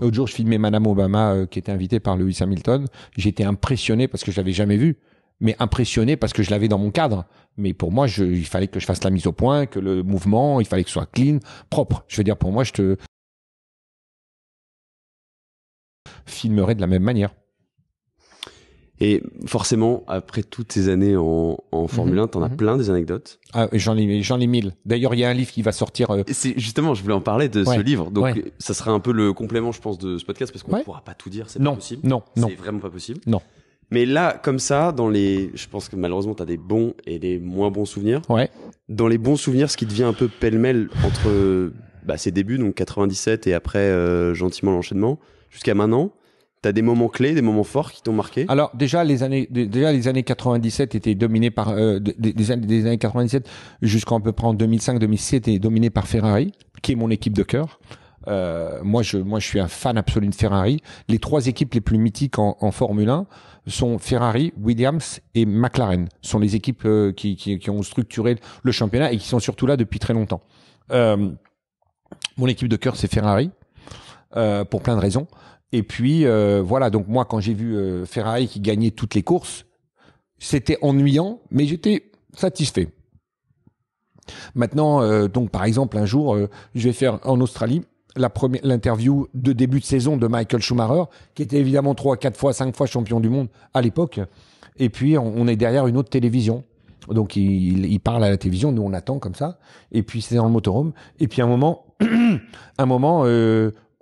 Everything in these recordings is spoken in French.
L'autre jour, je filmais Madame Obama euh, qui était invitée par Lewis Hamilton. J'étais impressionné parce que je l'avais jamais vue, mais impressionné parce que je l'avais dans mon cadre. Mais pour moi, il fallait que je fasse la mise au point, que le mouvement, il fallait que ce soit clean, propre. Je veux dire, pour moi, je te filmerais de la même manière. Et forcément, après toutes ces années en, mhm. Formule 1, 1, t'en as mhm. plein des anecdotes. Ah, j'en ai, mille. D'ailleurs, il y a un livre qui va sortir. Euh, c'est justement, je voulais en parler de ce livre. Donc, ça sera un peu le complément, je pense, de ce podcast parce qu'on ne pourra pas tout dire. C'est non, pas possible. Non, non, c'est vraiment pas possible. Non. Mais là, comme ça, dans les, je pense que malheureusement, t'as des bons et des moins bons souvenirs. Ouais. Dans les bons souvenirs, ce qui devient un peu pêle-mêle entre bah, ses débuts, donc 97 et après euh, gentiment l'enchaînement, jusqu'à maintenant T'as des moments clés, des moments forts qui t'ont marqué Alors déjà les années déjà les années 97 étaient dominées par euh, des, années, 97 jusqu'à à peu près en 2005-2006 étaient dominées par Ferrari qui est mon équipe de cœur. Euh, moi je moi je suis un fan absolu de Ferrari. Les trois équipes les plus mythiques en, Formule 1 sont Ferrari, Williams et McLaren. Ce sont les équipes euh, qui, qui, qui ont structuré le championnat et qui sont surtout là depuis très longtemps. mon équipe de cœur c'est Ferrari. Euh, pour plein de raisons. Et puis euh, voilà, donc moi quand j'ai vu euh, Ferrari qui gagnait toutes les courses, c'était ennuyant, mais j'étais satisfait. Maintenant, euh, donc par exemple un jour, je vais faire en Australie la première l'interview de début de saison de Michael Schumacher, qui était évidemment trois, quatre fois, cinq fois champion du monde à l'époque. Et puis on, est derrière une autre télévision. Donc il, il, parle à la télévision, nous on attend comme ça. Et puis c'est dans le motorhome. Et puis un moment, un moment,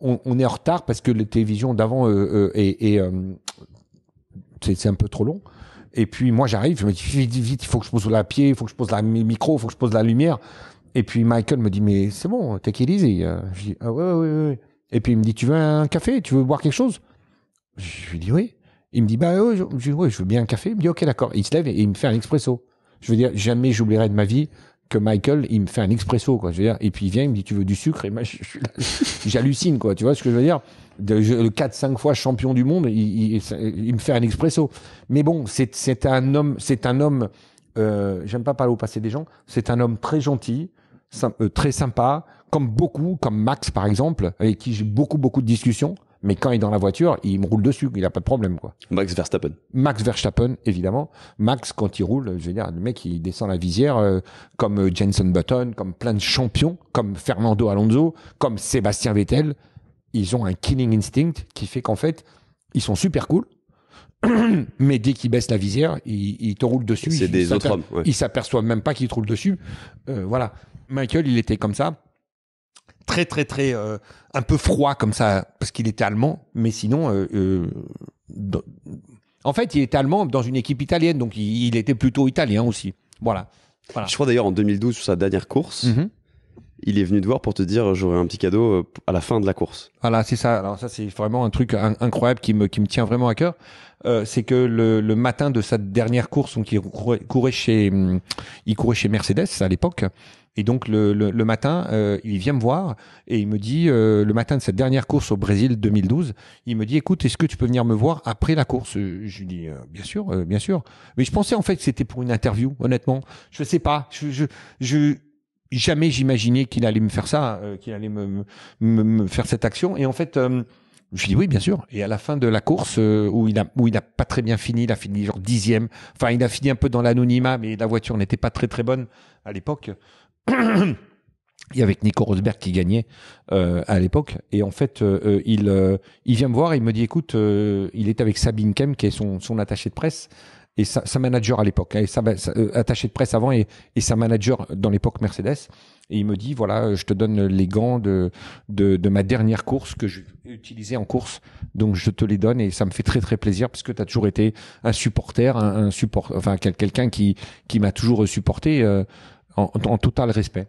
on, est en retard parce que la télévision d'avant euh, euh, euh c'est un peu trop long. Et puis moi j'arrive, je me dis vite, vite, il faut que je pose la pied, il faut que je pose la micro, il faut que je pose la lumière. Et puis Michael me dit mais c'est bon, take it easy. Je dis ah ouais ouais ouais. Et puis il me dit, tu veux un café Tu veux boire quelque chose Je lui dis oui. Il me dit, bah je, je veux bien un café. Il me dit, ok, d'accord. Il se lève et il me fait un expresso. Je veux dire, jamais j'oublierai de ma vie que Michael, il me fait un expresso, quoi. Je veux dire, et puis il vient, il me dit, tu veux du sucre Et moi, j'hallucine, quoi. Tu vois ce que je veux dire de, Le 4-5 fois champion du monde, il, il, me fait un expresso. Mais bon, c'est un homme, c'est un homme. Euh, J'aime pas parler au passé des gens. C'est un homme très gentil, euh, très sympa, comme beaucoup, comme Max par exemple, avec qui j'ai beaucoup beaucoup de discussions mais quand il est dans la voiture, il me roule dessus, il a pas de problème quoi. Max Verstappen. Max Verstappen évidemment. Max quand il roule, je veux dire le mec il descend la visière euh, comme euh, Jenson Button, comme plein de champions, comme Fernando Alonso, comme Sébastien Vettel, ils ont un killing instinct qui fait qu'en fait, ils sont super cool. mais dès qu'il baisse la visière, il te roule dessus. C'est des autres hommes. Ils s'aperçoivent même pas qu'ils te roule dessus. Euh, voilà. Michael, il était comme ça très très très euh, un peu froid comme ça parce qu'il était allemand, mais sinon euh, euh, en fait il était allemand dans une équipe italienne donc il, était plutôt italien aussi. Voilà. voilà. Je crois d'ailleurs en 2012 sur sa dernière course. Mhm il est venu te voir pour te dire j'aurai un petit cadeau euh, à la fin de la course. Voilà, c'est ça. Alors ça c'est vraiment un truc incroyable qui me qui me tient vraiment à cœur. Euh, c'est que le, le, matin de sa dernière course, donc il courait, chez il courait chez Mercedes à l'époque. Et donc le, le, matin, euh, il vient me voir et il me dit, le matin de cette dernière course au Brésil 2012, il me dit, écoute, est-ce que tu peux venir me voir après la course Je lui dis, bien sûr, bien sûr. Mais je pensais en fait que c'était pour une interview, honnêtement. Je sais pas. je, je jamais j'imaginais qu'il allait me faire ça, euh, qu'il allait me, faire cette action. Et en fait, euh, je dis oui, bien sûr. Et à la fin de la course, euh, où il a où il n'a pas très bien fini, il a fini genre dixième. Enfin, il a fini un peu dans l'anonymat, mais la voiture n'était pas très très bonne à l'époque. y avec Nico Rosberg qui gagnait à l'époque. Et en fait, il il vient me voir, et il me dit écoute, il est avec Sabine Kem, qui est son son attaché de presse et sa, sa manager à l'époque, hein, et sa, euh, attaché de presse avant et, et sa manager dans l'époque Mercedes. Et il me dit voilà, euh, je te donne les gants de, de, ma dernière course que j'ai utilisé en course, donc je te les donne et ça me fait très très plaisir parce que tu as toujours été un supporter, un, support, enfin quelqu'un qui qui m'a toujours supporté euh, en total respect.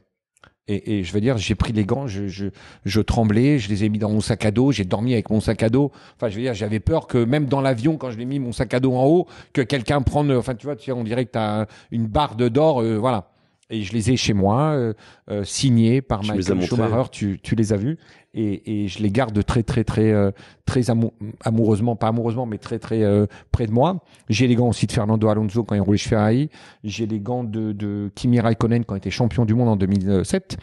Et, je veux dire, j'ai pris les gants, je, tremblais, je les ai mis dans mon sac à dos, j'ai dormi avec mon sac à dos. Enfin, je veux dire, j'avais peur que même dans l'avion, quand je l'ai mis mon sac à dos en haut, que quelqu'un prenne. Enfin, tu vois, tu sais, on dirait que t'as une barre de d'or, euh, voilà et je les ai chez moi, euh, euh, signés par ma Michael Schumacher. Tu, tu, les as vus et, et, je les garde très très très euh, très amoureusement, pas amoureusement, mais très très près de moi. J'ai les gants aussi de Fernando Alonso quand il roulait chez Ferrari. J'ai les gants de, de Kimi Raikkonen quand il était champion du monde en 2007.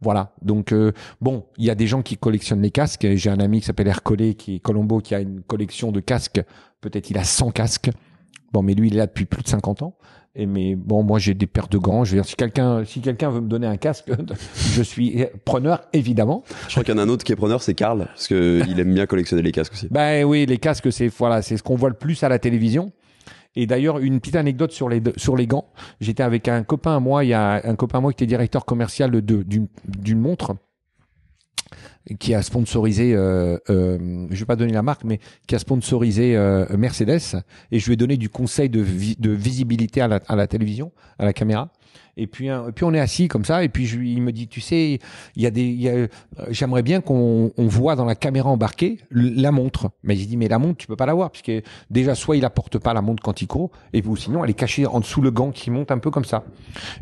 Voilà. Donc bon, il y a des gens qui collectionnent les casques. J'ai un ami qui s'appelle Hercolé, qui est Colombo, qui a une collection de casques. Peut-être il a 100 casques. Bon, mais lui, il est là depuis plus de 50 ans. Et mais bon, moi, j'ai des paires de gants. Je veux dire, si quelqu'un, si quelqu'un veut me donner un casque, je suis preneur, évidemment. Je crois qu'il y en a un autre qui est preneur, c'est Karl, parce que il aime bien collectionner les casques aussi. Ben oui, les casques, c'est voilà, c'est ce qu'on voit le plus à la télévision. Et d'ailleurs, une petite anecdote sur les sur les gants. J'étais avec un copain à moi, il y a un copain moi qui était directeur commercial de d'une montre qui a sponsorisé, euh, euh, je vais pas donner la marque, mais qui a sponsorisé euh, Mercedes, et je lui ai donné du conseil de, visibilité à la télévision, à la caméra. Et puis, et puis on est assis comme ça. Et puis il me dit, tu sais, il y a des, euh, j'aimerais bien qu'on on voit dans la caméra embarquée la montre. Mais j'ai dit, mais la montre, tu peux pas l'avoir parce que déjà soit il la porte pas la montre quand il court, et ou sinon elle est cachée en dessous le gant qui monte un peu comme ça.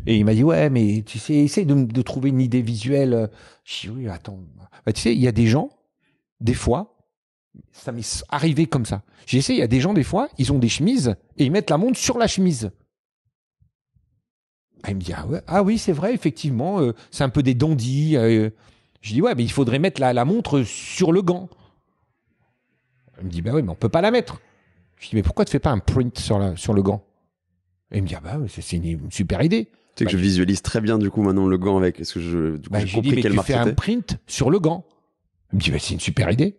Et il m'a dit, ouais, mais tu sais, essaye de, trouver une idée visuelle. Je dis, oui, attends. Bah, tu sais, il y a des gens, des fois, ça m'est arrivé comme ça. J'ai essayé, il y a des gens, des fois, ils ont des chemises et ils mettent la montre sur la chemise. Elle ah, me dit ah, ah, oui, c'est vrai, effectivement, euh, c'est un peu des dandies. » Euh. Je dis ouais, mais il faudrait mettre la, montre sur le gant. Elle me dit bah oui, mais on peut pas la mettre. Je dis mais pourquoi tu fais pas un print sur, la, sur le gant Et Elle me dit ah bah c'est une, super idée. Tu sais que bah, je visualise très bien du coup maintenant le gant avec. Est-ce que je du coup, bah, dit, tu un print sur le gant. Elle me dit bah, c'est une super idée.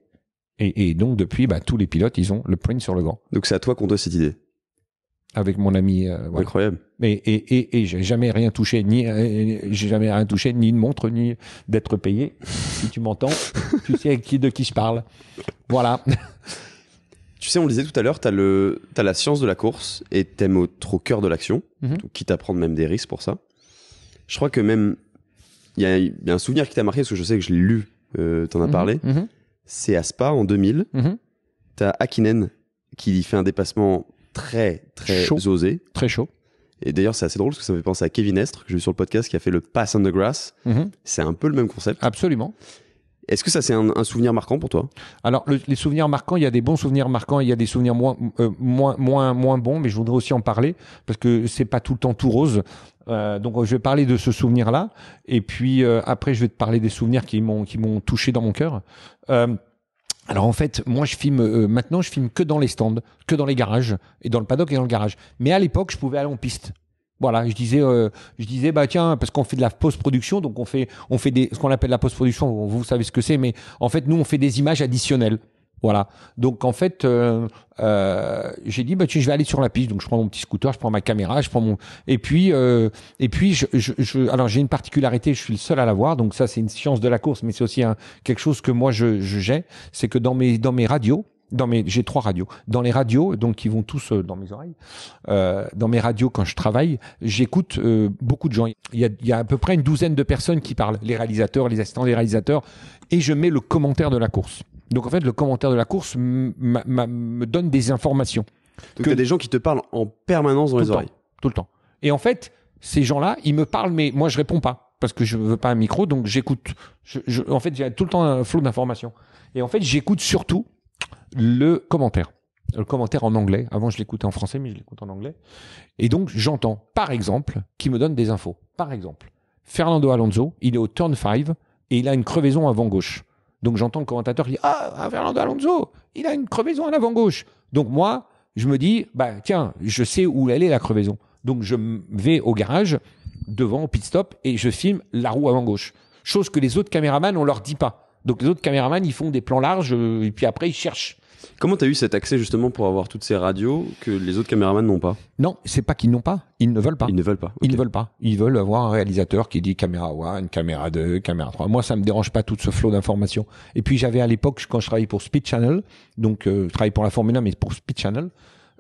Et, donc depuis, bah, tous les pilotes ils ont le print sur le gant. Donc c'est à toi qu'on doit cette idée avec mon ami. Euh, Incroyable. Et, et, et, et j'ai jamais rien touché, ni euh, j'ai jamais rien touché, ni une montre, ni d'être payé. si tu m'entends, tu sais qui, de qui je parle. Voilà. tu sais, on le disait tout à l'heure, tu as, le, as la science de la course et t'aimes au, trop cœur de l'action, mhm. quitte à prendre même des risques pour ça. Je crois que même, il y a, un souvenir qui t'a marqué, parce que je sais que je l'ai lu, euh, tu en as mhm. parlé. Mhm. C'est à Spa en 2000. tu as Akinen qui fait un dépassement très, très chaud. osé. Très chaud. Et d'ailleurs, c'est assez drôle parce que ça me fait penser à Kevin Estre, que j'ai vu sur le podcast, qui a fait le Pass on the Grass. Mhm. C'est un peu le même concept. Absolument. Est-ce que ça, c'est un, souvenir marquant pour toi Alors, les souvenirs marquants, il y a des bons souvenirs marquants, il y a des souvenirs moins, euh, moins, moins, moins bons, mais je voudrais aussi en parler parce que c'est pas tout le temps tout rose. Euh, donc je vais parler de ce souvenir là et puis euh, après je vais te parler des souvenirs qui m'ont qui m'ont touché dans mon cœur. Alors en fait, moi je filme euh, maintenant, je filme que dans les stands, que dans les garages et dans le paddock et dans le garage. Mais à l'époque, je pouvais aller en piste. Voilà, je disais, euh, je disais, bah tiens, parce qu'on fait de la post-production, donc on fait, on fait des, ce qu'on appelle la post-production. Vous savez ce que c'est, mais en fait, nous, on fait des images additionnelles. Voilà. Donc en fait, euh, euh, j'ai dit bah, je vais aller sur la piste. Donc je prends mon petit scooter, je prends ma caméra, je prends mon et puis euh, et puis je, alors j'ai une particularité, je suis le seul à l'avoir. Donc ça c'est une science de la course, mais c'est aussi un... quelque chose que moi je j'ai, c'est que dans mes dans mes radios, dans mes j'ai trois radios dans les radios donc qui vont tous dans mes oreilles dans mes radios quand je travaille j'écoute beaucoup de gens il y, a, il y a à peu près une douzaine de personnes qui parlent les réalisateurs les assistants des réalisateurs et je mets le commentaire de la course donc en fait, le commentaire de la course me donne des informations. Donc que as des gens qui te parlent en permanence dans les oreilles. tout le temps. Et en fait, ces gens-là, ils me parlent, mais moi je réponds pas parce que je veux pas un micro, donc j'écoute. en fait, j'ai tout le temps un flot d'informations. Et en fait, j'écoute surtout le commentaire. Le commentaire en anglais. Avant, je l'écoutais en français, mais je l'écoute en anglais. Et donc, j'entends, par exemple, qui me donne des infos. Par exemple, Fernando Alonso, il est au turn 5 et il a une crevaison avant gauche. Donc j'entends le commentateur qui dit ah, ah, Fernando Alonso, il a une crevaison à l'avant-gauche. Donc moi, je me dis Bah tiens, je sais où elle est la crevaison. Donc je vais au garage, devant, au pit stop, et je filme la roue avant-gauche. Chose que les autres caméramans, on leur dit pas. Donc les autres caméramans, ils font des plans larges, euh, et puis après, ils cherchent. Comment tu as eu cet accès justement pour avoir toutes ces radios que les autres caméramans n'ont pas Non, c'est pas qu'ils n'ont pas, ils ne veulent pas. Ils ne veulent pas. Ils veulent pas. Ils veulent avoir un réalisateur qui dit caméra 1, caméra 2, caméra 3. Moi, ça me dérange pas tout ce flot d'informations. Et puis j'avais à l'époque quand je travaillais pour Speed Channel, donc euh, je travaillais pour la Formule 1 mais pour Speed Channel,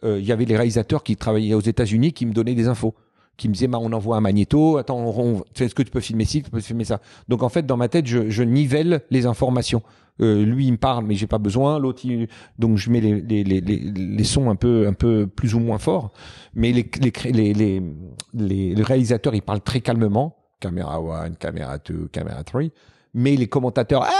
euh, il y avait les réalisateurs qui travaillaient aux États-Unis qui me donnaient des infos qui me disait bah, on envoie un magnéto, attends, on, on est-ce que tu peux filmer ci, tu peux filmer ça. Donc en fait, dans ma tête, je, je nivelle les informations. Euh, lui, il me parle, mais j'ai pas besoin. L'autre, il... donc je mets les, les, les, les, sons un peu, un peu plus ou moins forts. Mais les, les, les, les, réalisateurs, ils parlent très calmement. Caméra 1, caméra 2, caméra 3. Mais les commentateurs, ah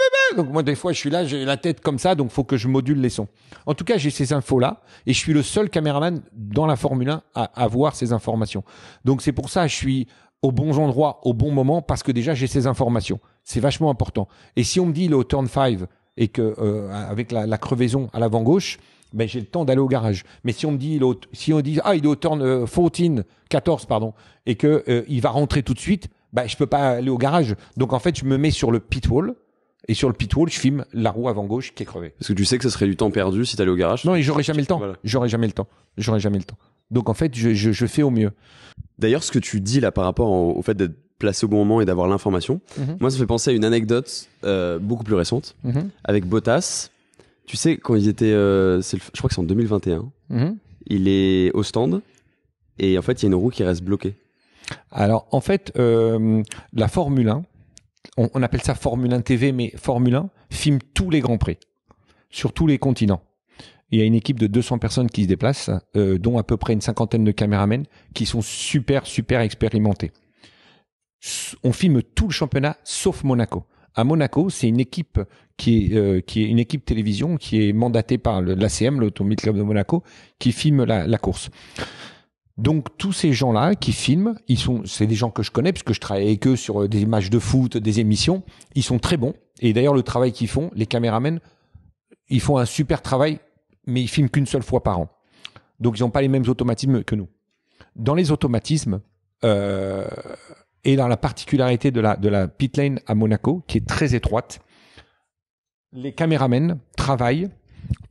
bah, bah, bah. Donc moi des fois je suis là, j'ai la tête comme ça, donc faut que je module les sons. En tout cas, j'ai ces infos là et je suis le seul caméraman dans la Formule 1 à avoir ces informations. Donc c'est pour ça je suis au bon endroit, au bon moment parce que déjà j'ai ces informations. C'est vachement important. Et si on me dit au turn 5 et que euh, avec la, crevaison à l'avant gauche, ben j'ai le temps d'aller au garage. Mais si on me dit il est si on dit ah il est au turn 14, euh, pardon et que euh, il va rentrer tout de suite, ben je peux pas aller au garage. Donc en fait, je me mets sur le pit wall et sur le pit wall, je filme la roue avant gauche qui est crevée. Parce que tu sais que ce serait du temps perdu si t'allais au garage. Non, et j'aurais jamais le temps. J'aurais jamais le temps. J'aurais jamais le temps. Donc en fait, je, fais au mieux. D'ailleurs, ce que tu dis là par rapport au, fait d'être placé au bon moment et d'avoir l'information, mhm. moi ça me fait penser à une anecdote euh, beaucoup plus récente mhm. avec Bottas. Tu sais, quand ils étaient, euh, je crois que c'est en 2021, mhm. il est au stand et en fait il y a une roue qui reste bloquée. Alors en fait, euh, la Formule 1, on, appelle ça Formule 1 TV, mais Formule 1 filme tous les grands prix sur tous les continents. Il y a une équipe de 200 personnes qui se déplacent, euh, dont à peu près une cinquantaine de caméramens qui sont super, super expérimentés. On filme tout le championnat sauf Monaco. À Monaco, c'est une équipe qui est, euh, une équipe télévision qui est mandatée par l'ACM, l'Automobile Club de Monaco, qui filme la course. Donc tous ces gens-là qui filment, ils sont, c'est des gens que je connais parce que je travaille avec eux sur euh, des images de foot, des émissions. Ils sont très bons. Et d'ailleurs le travail qu'ils font, les caméramens, ils font un super travail, mais ils filment qu'une seule fois par an. Donc ils n'ont pas les mêmes automatismes que nous. Dans les automatismes euh, et dans la particularité de la de la pit lane à Monaco qui est très étroite, les caméramens travaillent.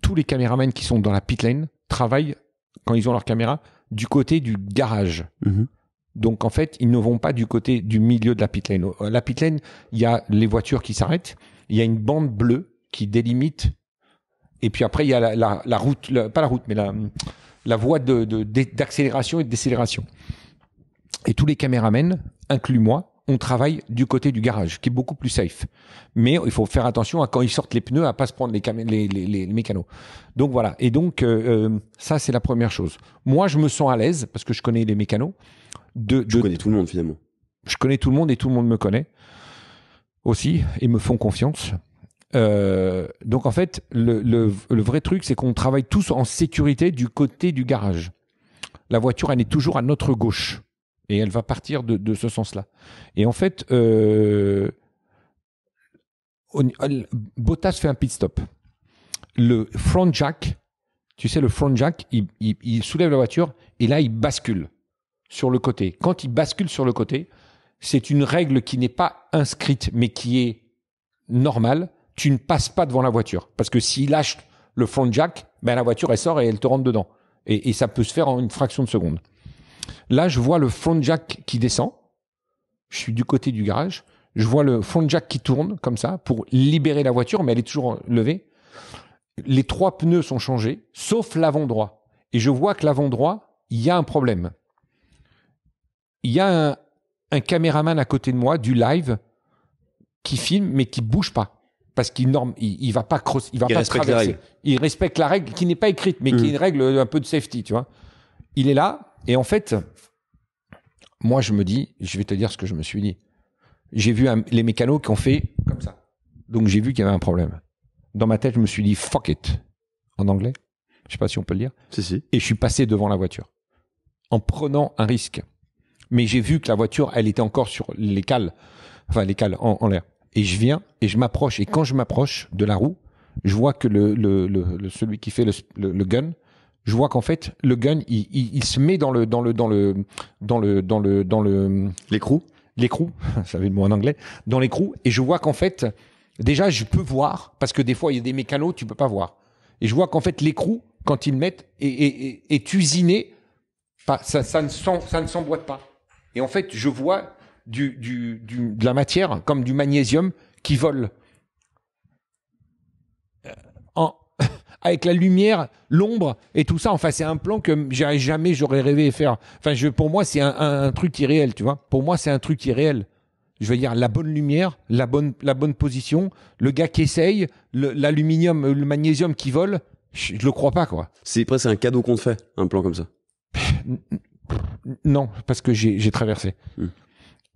Tous les caméramens qui sont dans la pit lane travaillent quand ils ont leur caméra du côté du garage. Mhm. Donc en fait, ils ne vont pas du côté du milieu de la pitlane euh, La pitlane il y a les voitures qui s'arrêtent, il y a une bande bleue qui délimite, et puis après il y a la, route, pas la route, mais la, voie d'accélération et de décélération. Et tous les caméramens, inclus moi, on travaille du côté du garage, qui est beaucoup plus safe. Mais il faut faire attention à quand ils sortent les pneus, à pas se prendre les, les, mécanos. Donc voilà. Et donc euh, euh, ça, c'est la première chose. Moi, je me sens à l'aise parce que je connais les mécanos. De, je connais tout le monde finalement. Je connais tout le monde et tout le monde me connaît aussi et me font confiance. Euh, donc en fait, le vrai truc, c'est qu'on travaille tous en sécurité du côté du garage. La voiture, elle est toujours à notre gauche. Et elle va partir de, ce sens-là. Et en fait, euh, Bottas fait un pit stop. Le front jack, tu sais, le front jack, il, soulève la voiture et là, il bascule sur le côté. Quand il bascule sur le côté, c'est une règle qui n'est pas inscrite, mais qui est normale. Tu ne passes pas devant la voiture. Parce que s'il lâche le front jack, ben, la voiture, elle sort et elle te rentre dedans. et ça peut se faire en une fraction de seconde. Là, je vois le front jack qui descend. Je suis du côté du garage. Je vois le front jack qui tourne comme ça pour libérer la voiture, mais elle est toujours levée. Les trois pneus sont changés, sauf l'avant droit. Et je vois que l'avant droit, il y a un problème. Il y a un, caméraman à côté de moi du live qui filme mais qui bouge pas parce qu'il norme, il, va pas cross, il va pas traverser. Il respecte la règle qui n'est pas écrite mais qui est hmm. une règle euh, un peu de safety, tu vois. Il est là, et en fait, moi, je me dis, je vais te dire ce que je me suis dit. J'ai vu les mécanos qui ont fait comme ça. Donc, j'ai vu qu'il y avait un problème. Dans ma tête, je me suis dit, fuck it. En anglais. Je sais pas si on peut le dire. Et je suis passé devant la voiture. En prenant un risque. Mais j'ai vu que la voiture, elle était encore sur les cales. Enfin, les cales en, l'air. Et je viens et je m'approche. Et quand je m'approche de la roue, je vois que le, le, celui qui fait le gun, je vois qu'en fait le gun il, se met dans le dans le dans le dans le dans le dans le l'écrou l'écrou ça veut le mot en anglais dans l'écrou et je vois qu'en fait déjà je peux voir parce que des fois il y a des mécanos tu peux pas voir et je vois qu'en fait l'écrou quand ils le mettent est, est, usiné ça, ne ça s'emboîte pas et en fait je vois de la matière comme du magnésium qui vole avec la lumière, l'ombre et tout ça. Enfin, c'est un plan que jamais j'aurais rêvé faire. Enfin, je, pour moi, c'est un, un, truc irréel, tu vois. Pour moi, c'est un truc irréel. Je veux dire, la bonne lumière, la bonne, la bonne position, le gars qui essaye, l'aluminium, le, magnésium qui vole. Je, le crois pas, quoi. C'est presque un cadeau qu'on te fait, un plan comme ça. Non, parce que j'ai traversé. Hmm.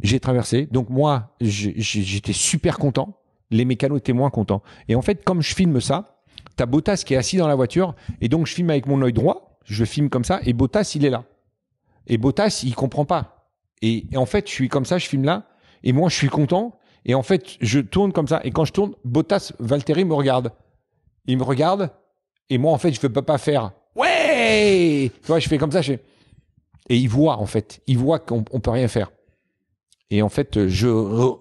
J'ai traversé. Donc moi, j'étais super content. Les mécanos étaient moins contents. Et en fait, comme je filme ça, T'as Bottas qui est assis dans la voiture. Et donc, je filme avec mon œil droit. Je filme comme ça. Et Bottas, il est là. Et Bottas, il comprend pas. Et, en fait, je suis comme ça, je filme là. Et moi, je suis content. Et en fait, je tourne comme ça. Et quand je tourne, Bottas, Valtteri me regarde. Il me regarde. Et moi, en fait, je ne peux pas faire Ouais Tu vois, je fais comme ça. Et il voit, en fait. Il voit qu'on peut rien faire. Et en fait, je euh,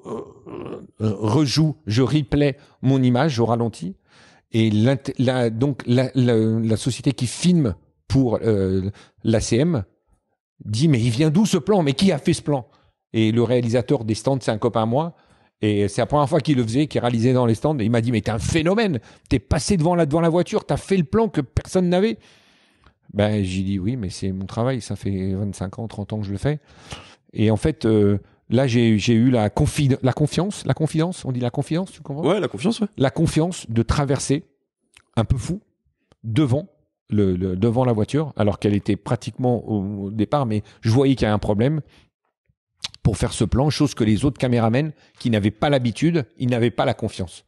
rejoue, je replay mon image, je ralentis. Et donc la, société qui filme pour euh, l'ACM dit mais il vient d'où ce plan Mais qui a fait ce plan Et le réalisateur des stands, c'est un copain à moi. Et c'est la première fois qu'il le faisait, qu'il réalisait dans les stands. Et il m'a dit mais t'es un phénomène. T'es passé devant la, devant la voiture, t'as fait le plan que personne n'avait. Ben j'ai dit oui, mais c'est mon travail. Ça fait 25 ans, 30 ans que je le fais. Et en fait, euh, Là, j'ai eu la, confi la confiance, la confiance on dit la confiance, tu comprends Ouais, la confiance, ouais. La confiance de traverser, un peu fou, devant, le, devant la voiture, alors qu'elle était pratiquement au, départ, mais je voyais qu'il y a un problème pour faire ce plan, chose que les autres caméramens qui n'avaient pas l'habitude, ils n'avaient pas la confiance.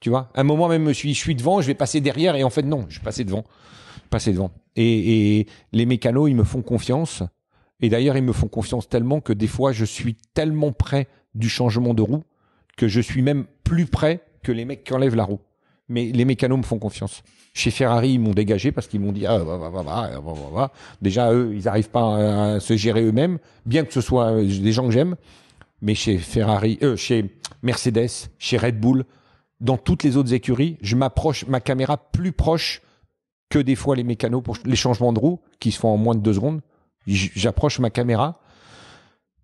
Tu vois, à un moment même, je me suis dit, je suis devant, je vais passer derrière, et en fait, non, je suis passé devant. Passé devant. Et, et les mécanos, ils me font confiance et d'ailleurs, ils me font confiance tellement que des fois, je suis tellement près du changement de roue que je suis même plus près que les mecs qui enlèvent la roue. Mais les mécanos me font confiance. Chez Ferrari, ils m'ont dégagé parce qu'ils m'ont dit ah bah, bah, bah, bah, Déjà eux, ils n'arrivent pas à se gérer eux-mêmes, bien que ce soit euh, des gens que j'aime. Mais chez Ferrari, euh, chez Mercedes, chez Red Bull, dans toutes les autres écuries, je m'approche ma caméra plus proche que des fois les mécanos pour les changements de roue qui se font en moins de deux secondes J'approche ma caméra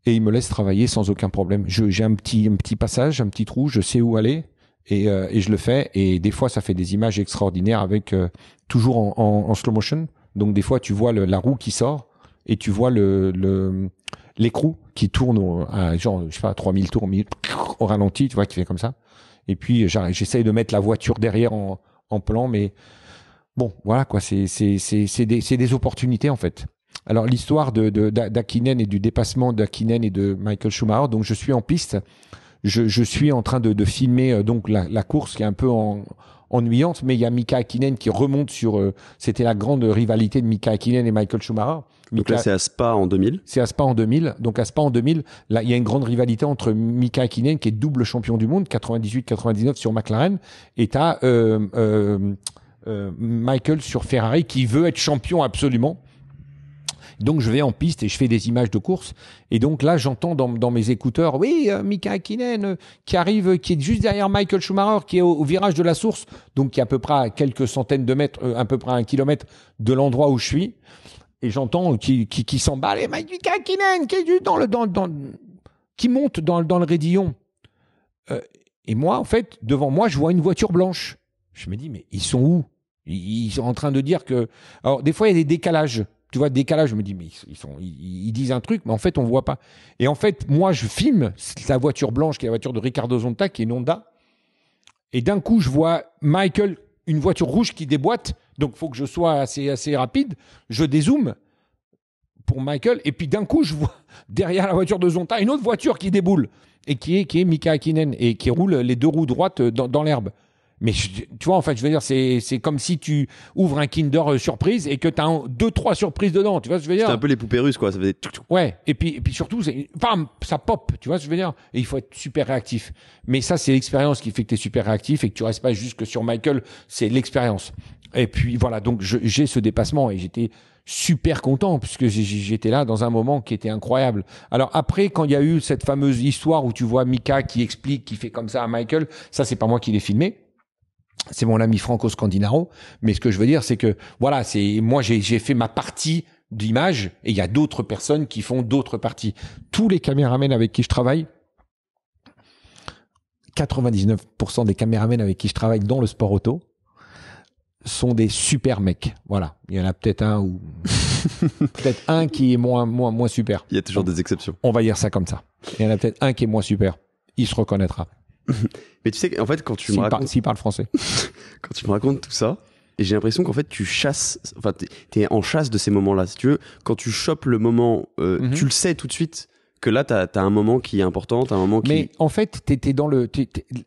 et il me laisse travailler sans aucun problème. J'ai un petit, petit passage, un petit trou, je sais où aller euh, et, je le fais. Et des fois, ça fait des images extraordinaires avec euh, toujours en, slow motion. Donc des fois, tu vois la roue qui sort et tu vois l'écrou qui tourne à genre je sais pas 3000 tours au ralenti, tu vois, qui fait comme ça. Et puis j'essaye de mettre la voiture derrière en, plan, mais bon, voilà quoi, c'est des opportunités en fait. Alors l'histoire de, et du dépassement d'Akinen et de Michael Schumacher. Donc je suis en piste, je, suis en train de, filmer euh, donc la, course qui est un peu en, ennuyante, mais il y a Mika Akinen qui remonte sur. Euh, c'était la grande rivalité de Mika Akinen et Michael Schumacher. Donc là, c'est à Spa en 2000. C'est à Spa en 2000. Donc à Spa en 2000, là, il y a une grande rivalité entre Mika Akinen qui est double champion du monde 98-99 sur McLaren et t'as euh, euh, Michael sur Ferrari qui veut être champion absolument donc je vais en piste et je fais des images de course. Et donc là, j'entends dans, mes écouteurs, oui, euh, Mika Akinen euh, qui arrive, qui est juste derrière Michael Schumacher, qui est au, virage de la source, donc qui est à peu près à quelques centaines de mètres, euh, à peu près un kilomètre de l'endroit où je suis. Et j'entends qui, qui, s'emballe, Mika Akinen qui est dans qui monte dans, dans le raidillon. et moi, en fait, devant moi, je vois une voiture blanche. Je me dis, mais ils sont où ils sont en train de dire que. Alors, des fois, il y a des décalages tu vois, décalage. Je me dis, mais ils, sont, ils, disent un truc, mais en fait, on voit pas. Et en fait, moi, je filme la voiture blanche, qui est la voiture de Ricardo Zonta, qui est Honda. Et d'un coup, je vois Michael, une voiture rouge qui déboîte. Donc, faut que je sois assez, assez rapide. Je dézoome pour Michael. Et puis, d'un coup, je vois derrière la voiture de Zonta une autre voiture qui déboule et qui est, qui est Mika Akinen et qui roule les deux roues droites dans l'herbe. Mais tu vois, en fait, je veux dire, c'est comme si tu ouvres un Kinder euh, surprise et que tu as deux, trois surprises dedans. Tu vois ce que je veux dire C'est un peu les poupées russes, quoi. Ça faisait. Ouais. Et puis, et puis surtout, ça pop. Tu vois ce que je veux dire Et il faut être super réactif. Mais ça, c'est l'expérience qui fait que tu es super réactif et que tu restes pas juste que sur Michael. C'est l'expérience. Et puis voilà. Donc, j'ai ce dépassement et j'étais super content puisque j'étais là dans un moment qui était incroyable. Alors après, quand il y a eu cette fameuse histoire où tu vois Mika qui explique, qui fait comme ça à Michael, ça c'est pas moi qui l'ai filmé, c'est mon ami Franco Scandinaro. Mais ce que je veux dire, c'est que voilà, c'est moi j'ai fait ma partie d'image et il y a d'autres personnes qui font d'autres parties. Tous les caméramens avec qui je travaille, 99% des caméramens avec qui je travaille dans le sport auto sont des super mecs. Voilà, il y en a peut-être un ou peut-être un qui est moins moins moins super. Il y a toujours des exceptions. On va dire ça comme ça. Il y en a peut-être un qui est moins super. Il se reconnaîtra. Mais tu sais, en fait, quand tu me racontes. S'il parle français. quand tu me racontes tout ça, j'ai l'impression qu'en fait, tu chasses. Enfin, t'es es en chasse de ces moments-là. Si tu veux, quand tu chopes le moment, euh, mhm. tu le sais tout de suite que là, tu as, un moment qui est important, t'as un moment qui. Mais en fait, t'étais dans le,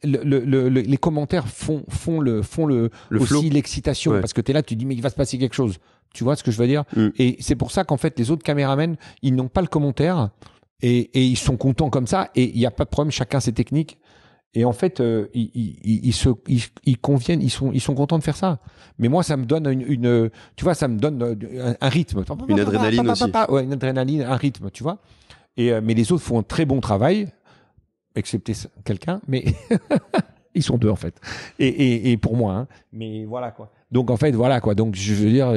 les commentaires font, font le, font le, aussi l'excitation parce que tu es là, tu dis mais il va se passer quelque chose. Tu vois ce que je veux dire mm. Et c'est pour ça qu'en fait, les autres caméramens, ils n'ont pas le commentaire et, et, ils sont contents comme ça et il n'y a pas de problème. Chacun ses techniques. Et en fait, euh, ils, ils, ils, se, ils, conviennent, ils sont, ils sont contents de faire ça. Mais moi, ça me donne une, tu vois, ça me donne euh, un, rythme. Une adrénaline aussi. Ouais, une adrénaline, un rythme, tu vois. Et euh, mais les autres font un très bon travail, excepté quelqu'un, mais ils sont deux en fait. Et, et, pour moi, hein. mais voilà quoi. Donc en fait, voilà quoi. Donc je veux dire,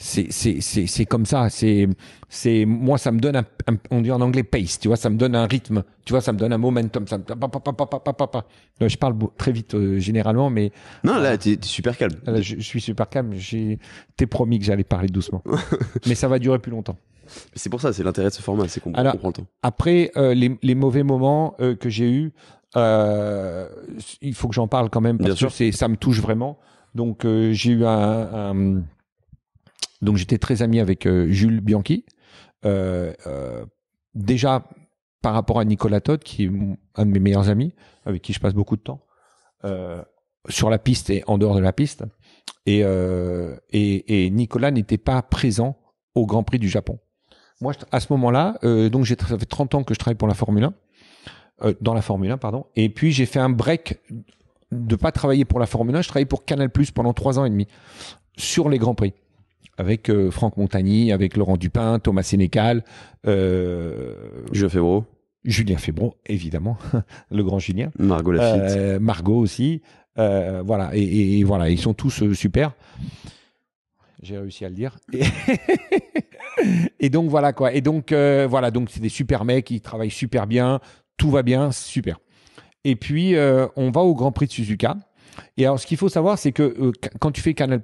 c'est comme ça. C'est c'est moi ça me donne un, on dit en anglais pace, tu vois, ça me donne un rythme, tu vois, ça me donne un momentum. Ça me, Je parle très vite euh, généralement, mais non là t'es es super calme. je, suis super calme. J'ai t'es promis que j'allais parler doucement, mais ça va durer plus longtemps. C'est pour ça, c'est l'intérêt de ce format, c'est qu'on comprend le temps. Après euh, les, les, mauvais moments euh, que j'ai eu, il faut que j'en parle quand même parce Bien que sûr. ça me touche vraiment. Donc j'ai eu un, un donc j'étais très ami avec euh, Jules Bianchi. Euh, euh, déjà par rapport à Nicolas Todd, qui est un de mes meilleurs amis, avec qui je passe beaucoup de temps, sur la piste et en dehors de la piste. Et, et, Nicolas n'était pas présent au Grand Prix du Japon. Moi, à ce moment-là, donc j'ai ça fait 30 ans que je travaille pour la Formule 1, dans la Formule 1, pardon. Et puis j'ai fait un break de pas travailler pour la Formule 1, je travaillais pour Canal Plus pendant trois ans et demi sur les Grands Prix avec euh, Franck Montagny, avec Laurent Dupin, Thomas Sénécal, euh, Julien Febro. Julien Febro, évidemment, le grand Julien. Margot Lafitte. Euh, Margot aussi. voilà, et, voilà, ils sont tous super. J'ai réussi à le dire. Et, donc voilà quoi. Et donc voilà, donc c'est des super mecs, ils travaillent super bien, tout va bien, super. Et puis on va au Grand Prix de Suzuka. Et alors, ce qu'il faut savoir, c'est que euh, quand tu fais Canal+,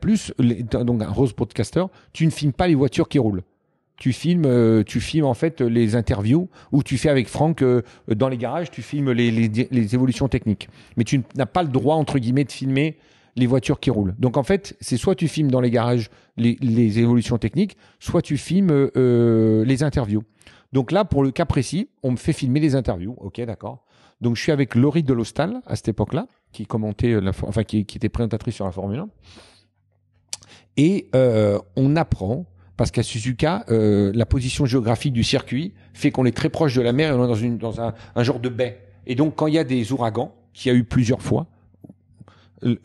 donc un Rose Podcaster, tu ne filmes pas les voitures qui roulent. Tu filmes, euh, tu filmes en fait les interviews ou tu fais avec Franck euh, dans les garages, tu filmes les, évolutions techniques. Mais tu n'as pas le droit entre guillemets de filmer les voitures qui roulent. Donc en fait, c'est soit tu filmes dans les garages les, les évolutions techniques, soit tu filmes les interviews. Donc là, pour le cas précis, on me fait filmer les interviews. Ok, d'accord. Donc je suis avec Laurie Delostal à cette époque-là qui commentait, euh, la, qui, était présentatrice sur la Formule 1. Et euh, on apprend parce qu'à Suzuka, euh, la position géographique du circuit fait qu'on est très proche de la mer et on est dans, une, dans un, genre de baie. Et donc quand il y a des ouragans, qu'il y a eu plusieurs fois,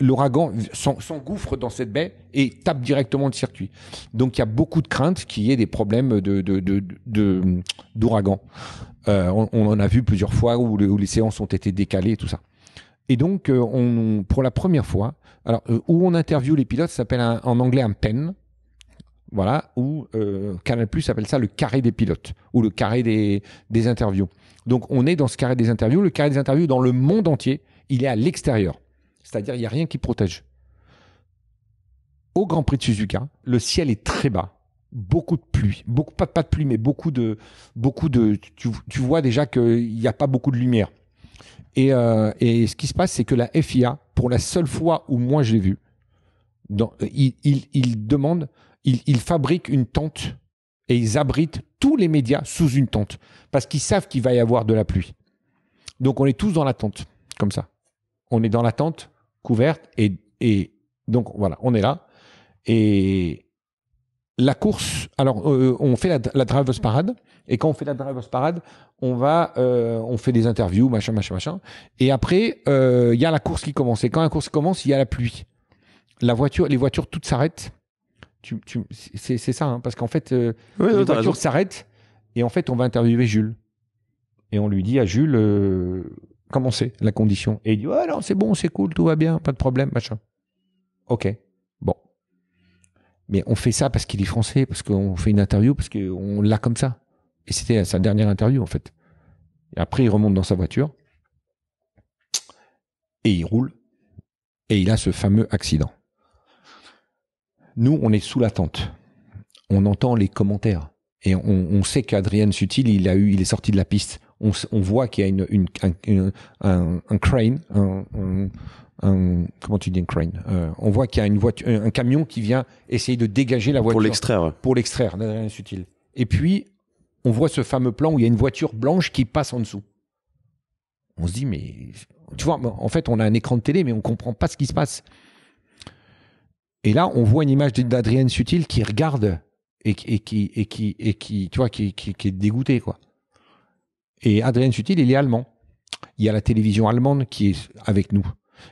l'ouragan s'engouffre dans cette baie et tape directement le circuit. Donc il y a beaucoup de craintes qu'il y ait des problèmes de, d'ouragan. on, en a vu plusieurs fois où, où les séances ont été décalées et tout ça. Et donc, euh, on, pour la première fois, alors euh, où on interviewe les pilotes, ça s'appelle en anglais un pen. Voilà, Ou euh, Canal Plus appelle ça le carré des pilotes ou le carré des, des interviews. Donc on est dans ce carré des interviews. Le carré des interviews dans le monde entier, il est à l'extérieur. C'est-à-dire il n'y a rien qui protège. Au Grand Prix de Suzuka, le ciel est très bas. Beaucoup de pluie, beaucoup pas, pas de pluie, mais beaucoup de beaucoup de. Tu, tu vois déjà qu'il n'y a pas beaucoup de lumière. Euh, et, ce qui se passe, c'est que la FIA, pour la seule fois où moi je l'ai vu, ils il, ils fabriquent une tente et ils abritent tous les médias sous une tente parce qu'ils savent qu'il va y avoir de la pluie. Donc on est tous dans la tente, comme ça. On est dans la tente couverte et, et donc voilà, on est là. Et, la course, alors euh, euh, on fait la, drive-off parade, et quand on fait la drive-off parade, on va, euh, on fait des interviews, machin, machin, machin, et après il y a la course qui commence. Et quand la course commence, il y a la pluie. La voiture, les voitures toutes s'arrêtent. Tu, tu, c'est ça, hein, parce qu'en fait, la les voitures s'arrêtent, et en fait on va interviewer Jules, et on lui dit à Jules comment c'est la condition, et il dit oh non c'est bon, c'est cool, tout va bien, pas de problème, machin. Ok. Mais on fait ça parce qu'il est français, parce qu'on fait une interview, parce qu'on l'a comme ça. Et c'était sa dernière interview, en fait. Et après, il remonte dans sa voiture. Et il roule. Et il a ce fameux accident. Nous, on est sous la tente. On entend les commentaires. Et on, sait qu'Adrien Sutil, il a eu, il est sorti de la piste. On, voit qu'il y a une, un, crane, comment tu dis un crane. Euh, on voit qu'il y a une voiture, un camion qui vient essayer de dégager la voiture pour l'extraire. Pour l'extraire, d'Adrien Sutil. Et puis on voit ce fameux plan où il y a une voiture blanche qui passe en dessous. On se dit mais tu vois, en fait, on a un écran de télé, mais on comprend pas ce qui se passe. Et là, on voit une image d'Adrienne Sutil qui regarde et, qui, et, qui, et qui, tu vois, qui, qui, qui est dégoûté, quoi. Et Adrien Sutil, il est allemand. Il y a la télévision allemande qui est avec nous.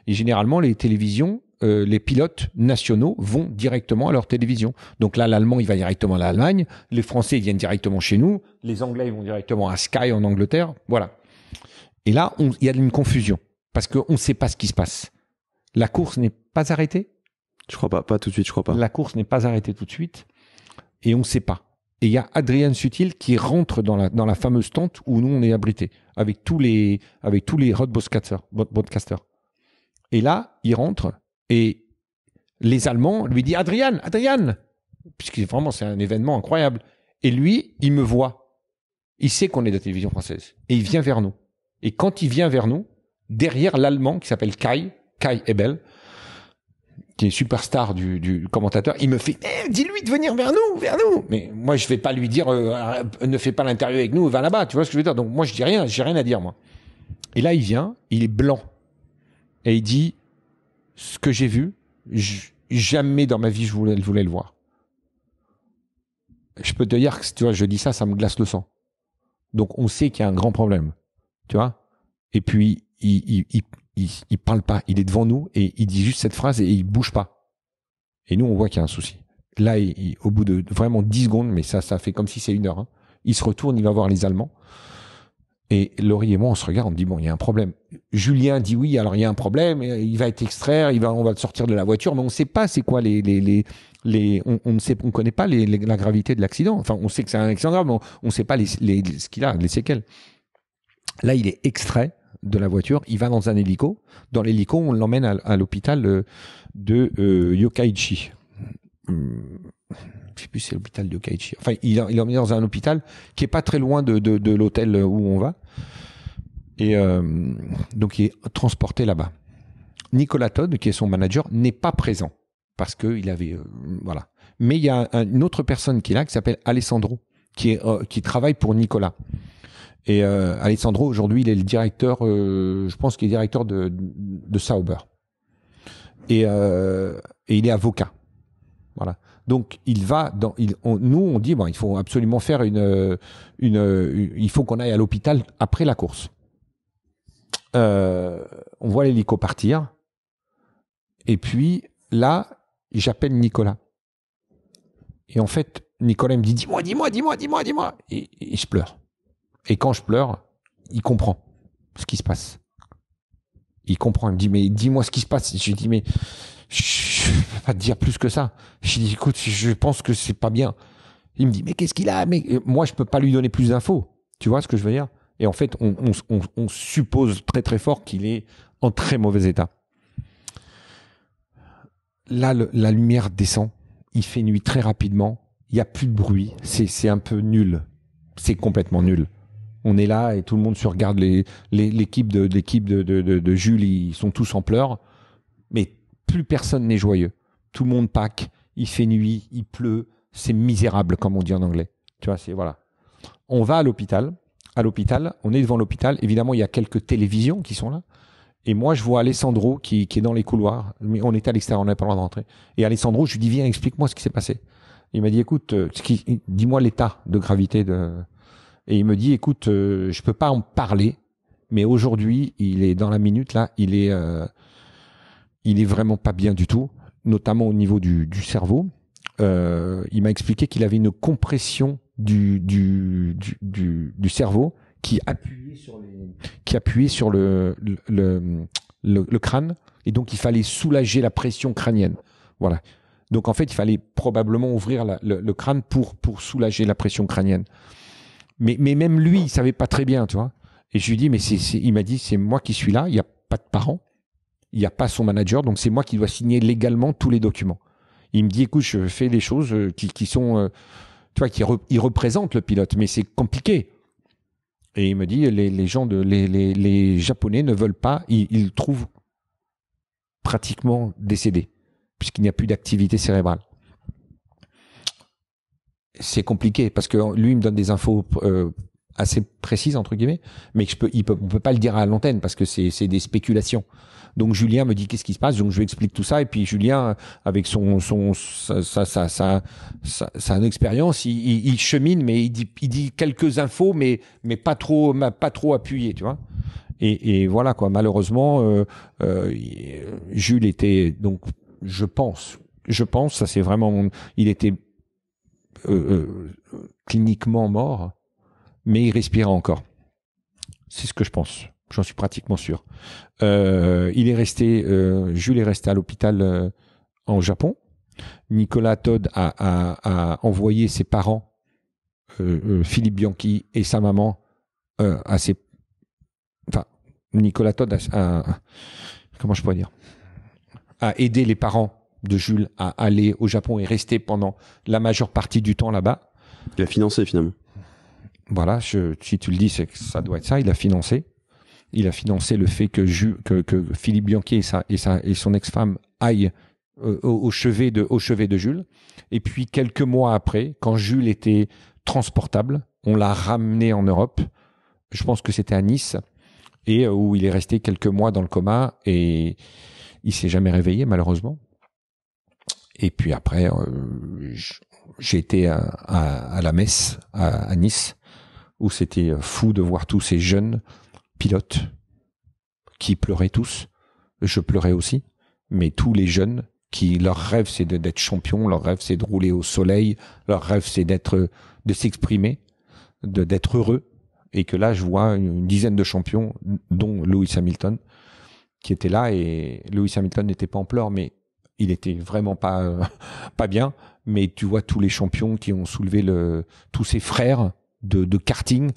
Et généralement, les télévisions, euh, les pilotes nationaux vont directement à leur télévision. Donc là, l'allemand, il va directement à l'Allemagne, les Français, viennent directement chez nous, les Anglais, ils vont directement à Sky en Angleterre. Voilà. Et là, il y a une confusion, parce qu'on ne sait pas ce qui se passe. La course n'est pas arrêtée Je crois pas, pas tout de suite, je crois pas. La course n'est pas arrêtée tout de suite, et on ne sait pas. Et il y a Adrien Sutil qui rentre dans la, fameuse tente où nous on est abrité, avec tous les, avec tous les road broadcasters. Et là, il rentre et les Allemands lui disent Adrian, Adrian Puisque vraiment, c'est un événement incroyable. Et lui, il me voit. Il sait qu'on est de la télévision française. Et il vient vers nous. Et quand il vient vers nous, derrière l'Allemand qui s'appelle Kai, Kai Ebel, qui est superstar du, commentateur, il me fait eh, dis-lui de venir vers nous, vers nous. Mais moi, je vais pas lui dire euh, euh, ne fais pas l'interview avec nous, va là-bas. Tu vois ce que je veux dire Donc moi, je dis rien, j'ai rien à dire moi. Et là, il vient, il est blanc et il dit ce que j'ai vu, jamais dans ma vie je voulais, voulais, le voir. Je peux te dire que tu vois, je dis ça, ça me glace le sang. Donc on sait qu'il y a un grand problème, tu vois. Et puis il, il, parle pas, il est devant nous et il dit juste cette phrase et il bouge pas. Et nous on voit qu'il y a un souci. Là, au bout de vraiment dix secondes, mais ça, ça fait comme si c'est une heure. Hein, il se retourne, il va voir les Allemands. Et Laurie et moi, on se regarde, on dit, bon, il y a un problème. Julien dit oui, alors il y a un problème, il va être extrait. il va, on va le sortir de la voiture, mais on ne sait pas c'est quoi les, les, on, ne sait, on connaît pas la gravité de l'accident. Enfin, on sait que c'est un accident grave, mais on ne sait pas les, ce qu'il a, les séquelles. Là, il est extrait de la voiture, il va dans un hélico. Dans l'hélico, on l'emmène à, l'hôpital euh, de euh, Yokaichi. Hmm. je sais plus c'est l'hôpital de Kaichi. Enfin, il, est emmené dans un hôpital qui est pas très loin de, l'hôtel où on va. Et euh, donc il est transporté là-bas. Nicolas Todd, qui est son manager, n'est pas présent parce qu'il avait euh, voilà. Mais il y a une autre personne qui est là qui s'appelle Alessandro, qui euh, travaille pour Nicolas. Et Alessandro aujourd'hui, il est le directeur, je pense qu'il est directeur de, Sauber. et il est avocat. Donc il va dans, nous on dit bon, il faut absolument faire une, euh, une, euh, il faut qu'on aille à l'hôpital après la course. Euh, on voit l'hélico partir et puis là j'appelle Nicolas et en fait Nicolas me dit dis-moi dis-moi dis-moi dis-moi dis-moi et, et je pleure et quand je pleure il comprend ce qui se passe il comprend il me dit mais dis-moi ce qui se passe je lui dis mais je vais pas te dire plus que ça. Je dis, écoute, je pense que c'est pas bien. Il me dit, mais qu'est-ce qu'il a Mais euh, moi, je peux pas lui donner plus d'infos. Tu vois ce que je veux dire Et en fait, on, on, on, suppose très très fort qu'il est en très mauvais état. Là, la lumière descend. Il fait nuit très rapidement. Il n'y a plus de bruit. C'est un peu nul. C'est complètement nul on est là et tout le monde se regarde. L'équipe les, l'équipe de de, de, de, de, Jules, ils sont tous en pleurs. Mais plus personne n'est joyeux. Tout le monde pâque. il fait nuit, il pleut, c'est misérable comme on dit en anglais. Tu vois, c'est voilà. On va à l'hôpital, à l'hôpital, on est devant l'hôpital, évidemment il y a quelques télévisions qui sont là. Et moi, je vois Alessandro qui, est dans les couloirs. Mais on est à l'extérieur, on n'avait pas le Et Alessandro, je lui dis, viens, explique-moi ce qui s'est passé. Il m'a dit, écoute, euh, dis-moi l'état de gravité de. Et il me dit, écoute, euh, je peux pas en parler, mais aujourd'hui, il est dans la minute là, il est, euh, il est vraiment pas bien du tout, notamment au niveau du, cerveau. Euh, il m'a expliqué qu'il avait une compression du, du, cerveau qui appuyait sur, qui appuyait sur le, le, crâne, et donc il fallait soulager la pression crânienne. Voilà. Donc en fait, il fallait probablement ouvrir le, crâne pour, pour soulager la pression crânienne. Mais, même lui, il savait pas très bien, tu vois. Et je lui dis, mais c'est, il m'a dit, c'est moi qui suis là, il n'y a pas de parents il n'y a pas son manager, donc c'est moi qui dois signer légalement tous les documents. Il me dit, écoute, je fais des choses euh, qui, sont, euh, tu vois, qui représente le pilote, mais c'est compliqué. Et il me dit, les, les gens de, les, les, les, Japonais ne veulent pas, ils, ils trouvent pratiquement décédé, puisqu'il n'y a plus d'activité cérébrale. C'est compliqué parce que lui il me donne des infos euh, assez précise entre guillemets, mais que je peux, il peut, on peut pas le dire à l'antenne parce que c'est des spéculations. Donc Julien me dit qu'est-ce qui se passe, donc je lui explique tout ça et puis Julien avec son son sa sa sa, sa, sa, sa expérience, il, il, chemine mais il dit il dit quelques infos mais mais pas trop pas trop appuyé, tu vois. Et, et voilà quoi. Malheureusement, euh, euh, Jules était donc je pense je pense ça c'est vraiment il était euh, euh cliniquement mort mais il respira encore. C'est ce que je pense. J'en suis pratiquement sûr. Euh, il est resté, euh, Jules est resté à l'hôpital euh, en Japon. Nicolas Todd a, envoyé ses parents, Philippe Bianchi et sa maman, à ses. Enfin, Nicolas Todd a, comment je pourrais dire, a aidé les parents de Jules à aller au Japon et rester pendant la majeure partie du temps là-bas. Il a financé finalement voilà, je, si tu le dis, c'est que ça doit être ça. Il a financé. Il a financé le fait que, Jules, que, Philippe Bianchi et, sa, et, sa, et son ex-femme aillent euh, au, chevet de, au chevet de Jules. Et puis, quelques mois après, quand Jules était transportable, on l'a ramené en Europe. Je pense que c'était à Nice. Et euh, où il est resté quelques mois dans le coma et il s'est jamais réveillé, malheureusement. Et puis après, euh, j'ai été à, la messe à Nice où c'était euh, fou de voir tous ces jeunes pilotes qui pleuraient tous. Je pleurais aussi, mais tous les jeunes qui leur rêve c'est d'être champion, leur rêve c'est de rouler au soleil, leur rêve c'est d'être de s'exprimer, de d'être heureux et que là je vois une, dizaine de champions dont Lewis Hamilton qui était là et Lewis Hamilton n'était pas en pleurs mais il était vraiment pas euh, pas bien mais tu vois tous les champions qui ont soulevé le tous ses frères de, de karting.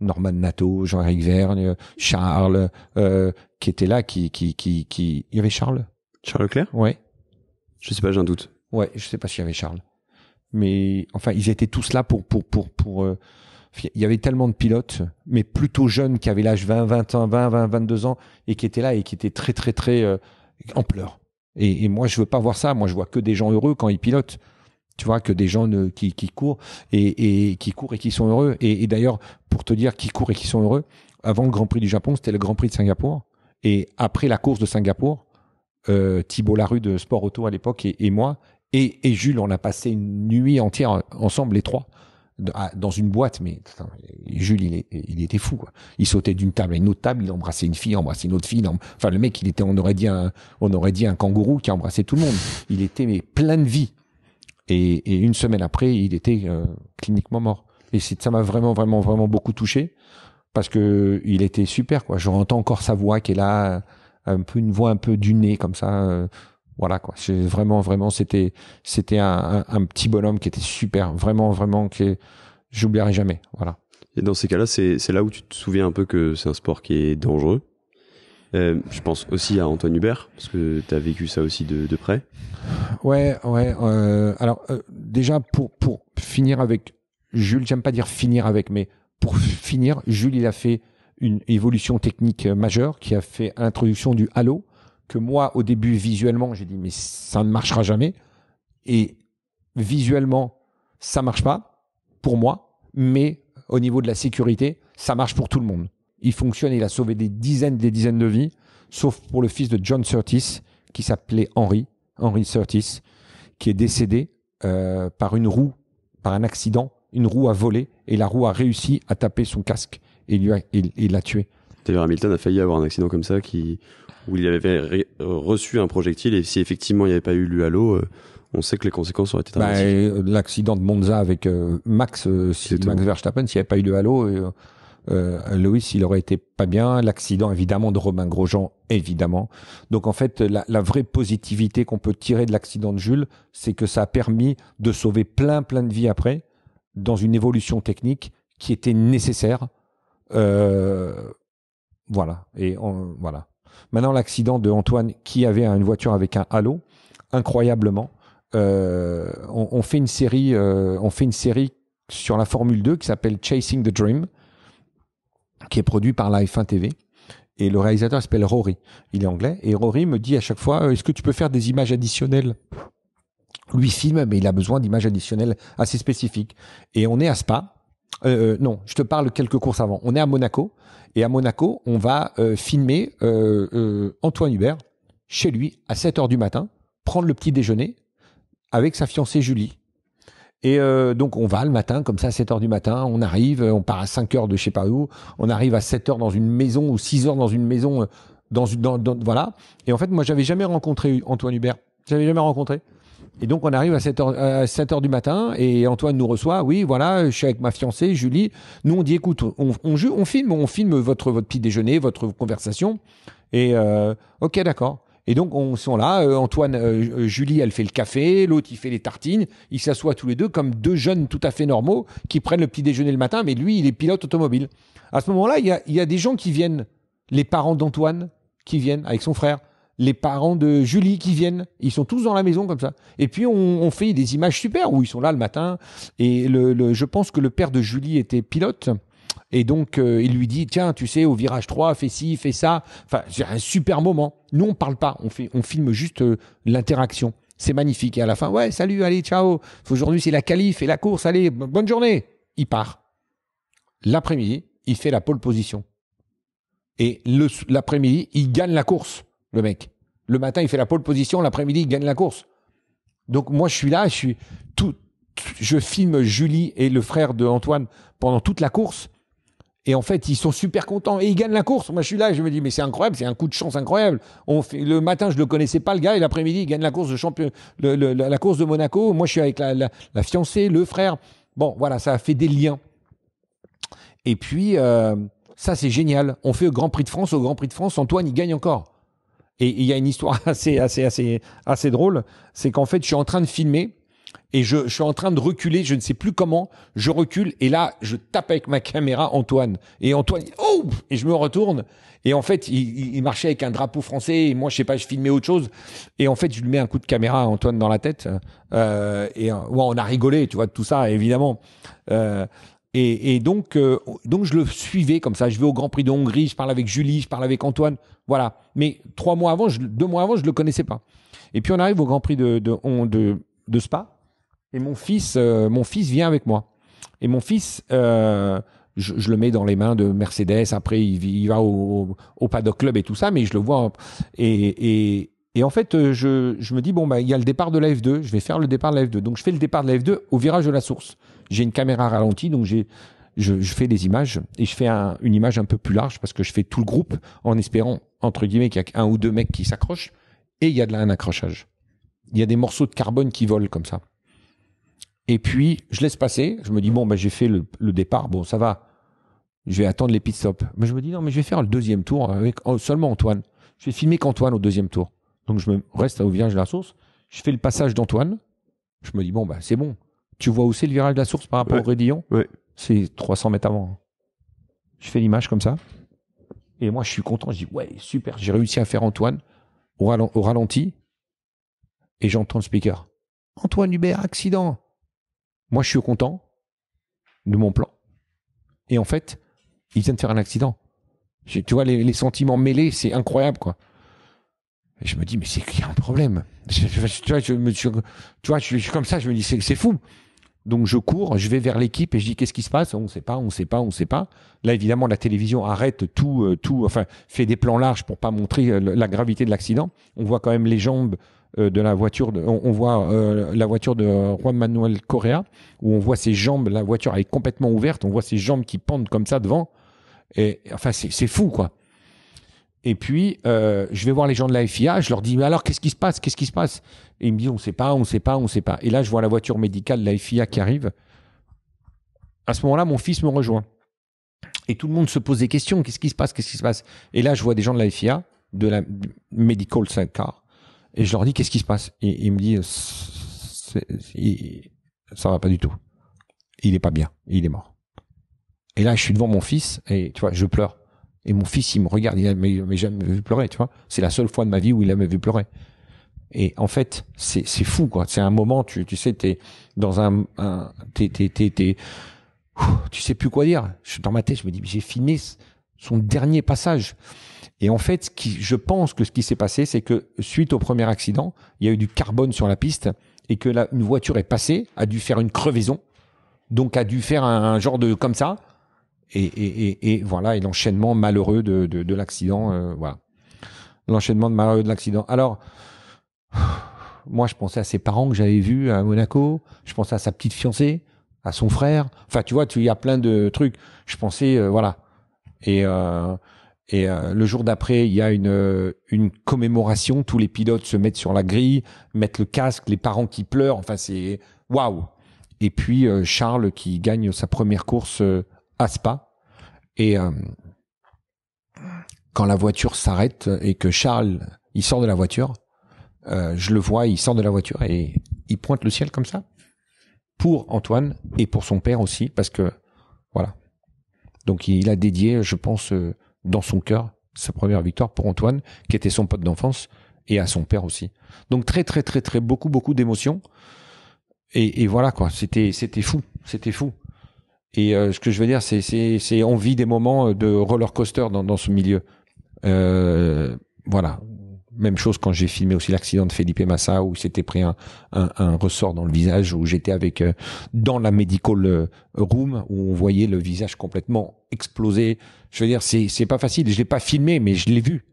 Norman Nato, Jean-Éric Vergne, Charles, euh, qui était là, qui, qui, qui, qui, il y avait Charles. Charles Leclerc? Ouais. Je sais pas, j'ai un doute. Ouais, je sais pas s'il y avait Charles. Mais, enfin, ils étaient tous là pour, pour, pour, pour, euh, il y avait tellement de pilotes, mais plutôt jeunes, qui avaient l'âge 20, ans 20, 20, 22 ans, et qui étaient là et qui étaient très, très, très euh, en pleurs. Et, et, moi, je veux pas voir ça. Moi, je vois que des gens heureux quand ils pilotent tu vois, que des gens qui, courent et, qui courent et qui sont heureux. Et, d'ailleurs, pour te dire qui courent et qui sont heureux, avant le Grand Prix du Japon, c'était le Grand Prix de Singapour. Et après la course de Singapour, euh, Thibault Larue de Sport Auto à l'époque et, moi et, Jules, on a passé une nuit entière ensemble, les trois, dans une boîte. Mais Jules, il, était fou. Il sautait d'une table à une autre table, il embrassait une fille, embrassait une autre fille. Enfin, le mec, il était, on aurait dit un, on aurait dit un kangourou qui embrassait tout le monde. Il était plein de vie. Et, une semaine après, il était euh, cliniquement mort. Et ça m'a vraiment, vraiment, vraiment beaucoup touché parce que il était super. Quoi. Je entends encore sa voix qui est là, un peu une voix un peu du nez comme ça. Euh, voilà quoi. C'est vraiment, vraiment, c'était, c'était un, petit bonhomme qui était super, vraiment, vraiment que j'oublierai jamais. Voilà. Et dans ces cas-là, c'est là où tu te souviens un peu que c'est un sport qui est dangereux euh, je pense aussi à Antoine Hubert, parce que tu as vécu ça aussi de, près. Ouais, ouais. Euh, alors, euh, déjà, pour, pour finir avec Jules, j'aime pas dire finir avec, mais pour finir, Jules, il a fait une évolution technique majeure qui a fait l'introduction du halo, que moi, au début, visuellement, j'ai dit, mais ça ne marchera jamais. Et visuellement, ça marche pas, pour moi, mais au niveau de la sécurité, ça marche pour tout le monde il fonctionne et il a sauvé des dizaines des dizaines de vies, sauf pour le fils de John Curtis, qui s'appelait Henry, Henry Surtees, qui est décédé euh, par une roue, par un accident, une roue a volé, et la roue a réussi à taper son casque et il, l'a tué. Taylor Hamilton a failli avoir un accident comme ça qui, où il avait reçu un projectile et si effectivement il n'y avait pas eu l'UALO, à euh, on sait que les conséquences auraient été bah, dramatiques. Bah, L'accident de Monza avec Max, Max Verstappen, s'il n'y avait pas eu le halo, euh, Loïs, il aurait été pas bien. L'accident, évidemment, de Romain Grosjean, évidemment. Donc, en fait, la, vraie positivité qu'on peut tirer de l'accident de Jules, c'est que ça a permis de sauver plein, plein de vies après, dans une évolution technique qui était nécessaire. Euh, voilà. Et on, voilà. Maintenant, l'accident de Antoine, qui avait une voiture avec un halo, incroyablement. Euh, on, fait une série, euh, on fait une série sur la Formule 2 qui s'appelle Chasing the Dream, qui est produit par la F1 TV. Et le réalisateur s'appelle Rory. Il est anglais. Et Rory me dit à chaque fois, euh, est-ce que tu peux faire des images additionnelles Lui filme, mais il a besoin d'images additionnelles assez spécifiques. Et on est à Spa. Euh, euh, non, je te parle quelques courses avant. On est à Monaco. Et à Monaco, on va euh, filmer Antoine Hubert chez lui à 7 heures du matin, prendre le petit déjeuner avec sa fiancée Julie et euh, donc on va le matin, comme ça, à 7 heures du matin, on arrive, euh, on part à 5 heures de je sais pas où, on arrive à 7 heures dans une maison ou 6 heures dans une maison, euh, dans, une, dans, voilà. Et en fait, moi, j'avais jamais rencontré Antoine Hubert, j'avais jamais rencontré. Et donc on arrive à 7 heures, du matin et Antoine nous reçoit. Oui, voilà, je suis avec ma fiancée, Julie. Nous on dit écoute, on, on filme, on filme votre votre petit déjeuner, votre conversation. Et euh, ok, d'accord. Et donc, on sont là. Euh, Antoine, euh, euh, Julie, elle fait le café. L'autre, il fait les tartines. Ils s'assoient tous les deux comme deux jeunes tout à fait normaux qui prennent le petit déjeuner le matin. Mais lui, il est pilote automobile. À ce moment-là, il y a, des gens qui viennent. Les parents d'Antoine qui viennent avec son frère. Les parents de Julie qui viennent. Ils sont tous dans la maison comme ça. Et puis, on, fait des images super où ils sont là le matin. Et je pense que le père de Julie était pilote. Et donc, euh, il lui dit, tiens, tu sais, au virage 3, fais ci, fais ça. Enfin, c'est un super moment. Nous, on parle pas. On, fait, on filme juste euh, l'interaction. C'est magnifique. Et à la fin, ouais, salut, allez, ciao. Aujourd'hui, c'est la qualif et la course. Allez, bonne journée. Il part. L'après-midi, il fait la pole position. Et l'après-midi, il gagne la course, le mec. Le matin, il fait la pole position. L'après-midi, il gagne la course. Donc, moi, je suis là. Je suis tout. Je filme Julie et le frère de Antoine pendant toute la course et en fait, ils sont super contents et ils gagnent la course. Moi, je suis là, et je me dis mais c'est incroyable, c'est un coup de chance incroyable. le matin, je le connaissais pas le gars et l'après-midi, il gagne la course de champion, la course de Monaco. Moi, je suis avec la, fiancée, le frère. Bon, voilà, ça a fait des liens. Et puis euh, ça, c'est génial. On fait au Grand Prix de France, au Grand Prix de France, Antoine il gagne encore. Et il y a une histoire assez assez assez assez drôle, c'est qu'en fait, je suis en train de filmer et je, je, suis en train de reculer, je ne sais plus comment, je recule et là je tape avec ma caméra Antoine et Antoine oh et je me retourne et en fait il, il, marchait avec un drapeau français et moi je sais pas je filmais autre chose et en fait je lui mets un coup de caméra Antoine dans la tête euh, et on a rigolé tu vois de tout ça évidemment euh, et, et, donc, euh, donc je le suivais comme ça. Je vais au Grand Prix de Hongrie, je parle avec Julie, je parle avec Antoine, voilà. Mais trois mois avant, je, deux mois avant, je le connaissais pas. Et puis on arrive au Grand Prix de, de, de, de Spa, et mon fils, euh, mon fils vient avec moi. Et mon fils, euh, je, le mets dans les mains de Mercedes. Après, il, va au, paddock club et tout ça, mais je le vois. Et, en fait, euh, je, me dis, bon, bah, il y a le départ de la F2. Je vais faire le départ de la F2. Donc, je fais le départ de la F2 au virage de la source. J'ai une caméra ralentie, donc j'ai, je, fais des images et je fais une image un peu plus large parce que je fais tout le groupe en espérant, entre guillemets, qu'il y a un ou deux mecs qui s'accrochent et il y a de là un accrochage. Il y a des morceaux de carbone qui volent comme ça. Et puis, je laisse passer. Je me dis, bon, ben, j'ai fait le, départ. Bon, ça va. Je vais attendre les pit Mais je me dis, non, mais je vais faire le deuxième tour avec oh, seulement Antoine. Je vais filmer qu'Antoine au deuxième tour. Donc, je me reste au virage de la source. Je fais le passage d'Antoine. Je me dis, bon, ben, c'est bon. Tu vois où c'est le virage de la source par rapport au Rédillon Oui. C'est 300 mètres avant. Hein. Je fais l'image comme ça. Et moi, je suis content. Je dis, ouais, super. J'ai réussi à faire Antoine au, ralenti. Et j'entends le speaker. Antoine Hubert, accident. Moi, je suis content de mon plan. Et en fait, il vient de faire un accident. Tu vois, les, sentiments mêlés, c'est incroyable, quoi. Et je me dis, mais c'est qu'il y a un problème. tu, vois, je, me, je, suis comme ça, je me dis, c'est fou. Donc je cours, je vais vers l'équipe et je dis, qu'est-ce qui se passe On ne sait pas, on ne sait pas, on ne sait pas. Là, évidemment, la télévision arrête tout, euh, tout, enfin, fait des plans larges pour pas montrer euh, la gravité de l'accident. On voit quand même les jambes euh, de la voiture. on, voit euh, la voiture de Juan Manuel Correa, où on voit ses jambes, la voiture est complètement ouverte, on voit ses jambes qui pendent comme ça devant. Et enfin, c'est fou, quoi. Et puis, euh, je vais voir les gens de la FIA, je leur dis, mais alors, qu'est-ce qui se passe Qu'est-ce qui se passe Et ils me disent, on ne sait pas, on ne sait pas, on ne sait pas. Et là, je vois la voiture médicale de la FIA qui arrive. À ce moment-là, mon fils me rejoint. Et tout le monde se pose des questions, qu'est-ce qui se passe Qu'est-ce qui se passe Et là, je vois des gens de la FIA, de la Medical Center, et je leur dis qu'est-ce qui se passe Et il me dit ça va pas du tout. Il est pas bien, il est mort. Et là, je suis devant mon fils et tu vois, je pleure. Et mon fils, il me regarde, il m'a jamais vu pleurer, tu vois. C'est la seule fois de ma vie où il a jamais vu pleurer. Et en fait, c'est c'est fou quoi. C'est un moment, tu tu sais, t'es dans un, t'es t'es t'es tu sais plus quoi dire. Je suis dans ma tête, je me dis j'ai fini son dernier passage. Et en fait, ce je pense que ce qui s'est passé, c'est que suite au premier accident, il y a eu du carbone sur la piste et que là, une voiture est passée, a dû faire une crevaison, donc a dû faire un, genre de comme ça. Et, voilà, et l'enchaînement malheureux de, l'accident, euh, voilà. L'enchaînement malheureux de l'accident. Alors, moi, je pensais à ses parents que j'avais vus à Monaco, je pensais à sa petite fiancée, à son frère. Enfin, tu vois, tu y a plein de trucs. Je pensais, euh, voilà. Et, euh, et euh, le jour d'après, il y a une, euh, une commémoration. Tous les pilotes se mettent sur la grille, mettent le casque, les parents qui pleurent. Enfin, c'est waouh. Et puis euh, Charles qui gagne sa première course euh, à Spa. Et quand la voiture s'arrête et que Charles, il sort de la voiture, je le vois, il sort de la voiture et il pointe le ciel comme ça pour Antoine et pour son père aussi, parce que voilà. Donc il a dédié, je pense dans son cœur sa première victoire pour Antoine, qui était son pote d'enfance, et à son père aussi. Donc très très très très beaucoup beaucoup d'émotions. Et, voilà quoi, c'était c'était fou, c'était fou. Et euh, ce que je veux dire, c'est c'est on vit des moments euh, de roller coaster dans, ce milieu. Euh, voilà, même chose quand j'ai filmé aussi l'accident de Felipe Massa où il s'était pris un, ressort dans le visage où j'étais avec euh, dans la medical euh, room où on voyait le visage complètement explosé. Je veux dire, c'est c'est pas facile. Je l'ai pas filmé, mais je l'ai vu.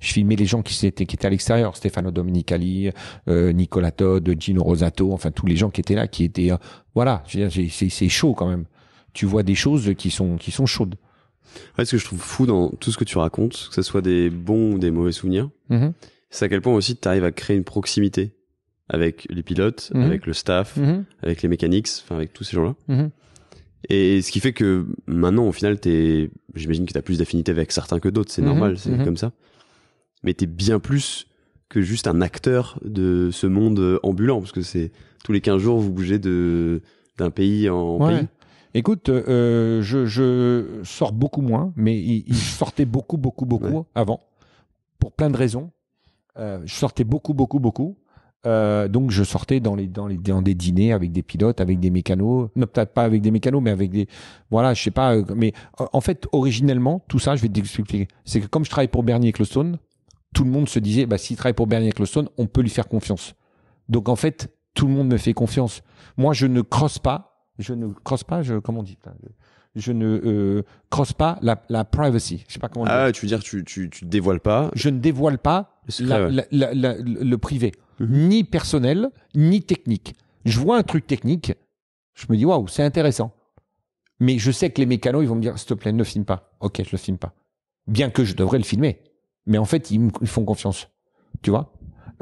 Je filmais les gens qui étaient qui étaient à l'extérieur, Stefano Domenicali, euh, Nicola Todd, Gino Rosato, enfin tous les gens qui étaient là, qui étaient voilà. Je veux dire, c'est chaud quand même. Tu vois des choses qui sont qui sont chaudes. Ouais, ce que je trouve fou dans tout ce que tu racontes, que ce soit des bons ou des mauvais souvenirs, mm-hmm. c'est à quel point aussi tu arrives à créer une proximité avec les pilotes, mm-hmm. avec le staff, mm-hmm. avec les mécaniques, enfin avec tous ces gens-là. Et ce qui fait que maintenant, au final, t'es, j'imagine que as plus d'affinité avec certains que d'autres, c'est normal, c'est comme ça. Mais tu es bien plus que juste un acteur de ce monde ambulant, parce que c'est tous les 15 jours, vous bougez de d'un pays en pays. Écoute, euh, euh, je, je, sors beaucoup moins, mais il, il sortait beaucoup, beaucoup, beaucoup avant, pour plein de raisons. Euh, je sortais beaucoup, beaucoup, beaucoup. Euh, donc je sortais dans les dans les dans des dîners avec des pilotes, avec des mécanos, non peut-être pas avec des mécanos, mais avec des voilà, je sais pas. Euh, mais en fait, originellement, tout ça, je vais t'expliquer. C'est que comme je travaille pour Bernie Ecclestone, tout le monde se disait, bah s'il travaille pour Bernie Ecclestone, on peut lui faire confiance. Donc en fait, tout le monde me fait confiance. Moi, je ne crosse pas je ne crosse pas, je, on dit, je ne euh, crosse pas la, la privacy. Je sais pas comment. Ah, tu veux dire tu tu tu dévoiles pas. Je ne dévoile pas le, privé, mhm. ni personnel, ni technique. Je vois un truc technique, je me dis waouh, c'est intéressant. Mais je sais que les mécanos, ils vont me dire s'il te plaît, ne filme pas. Ok, je le filme pas. Bien que je devrais le filmer, mais en fait, ils me font confiance. Tu vois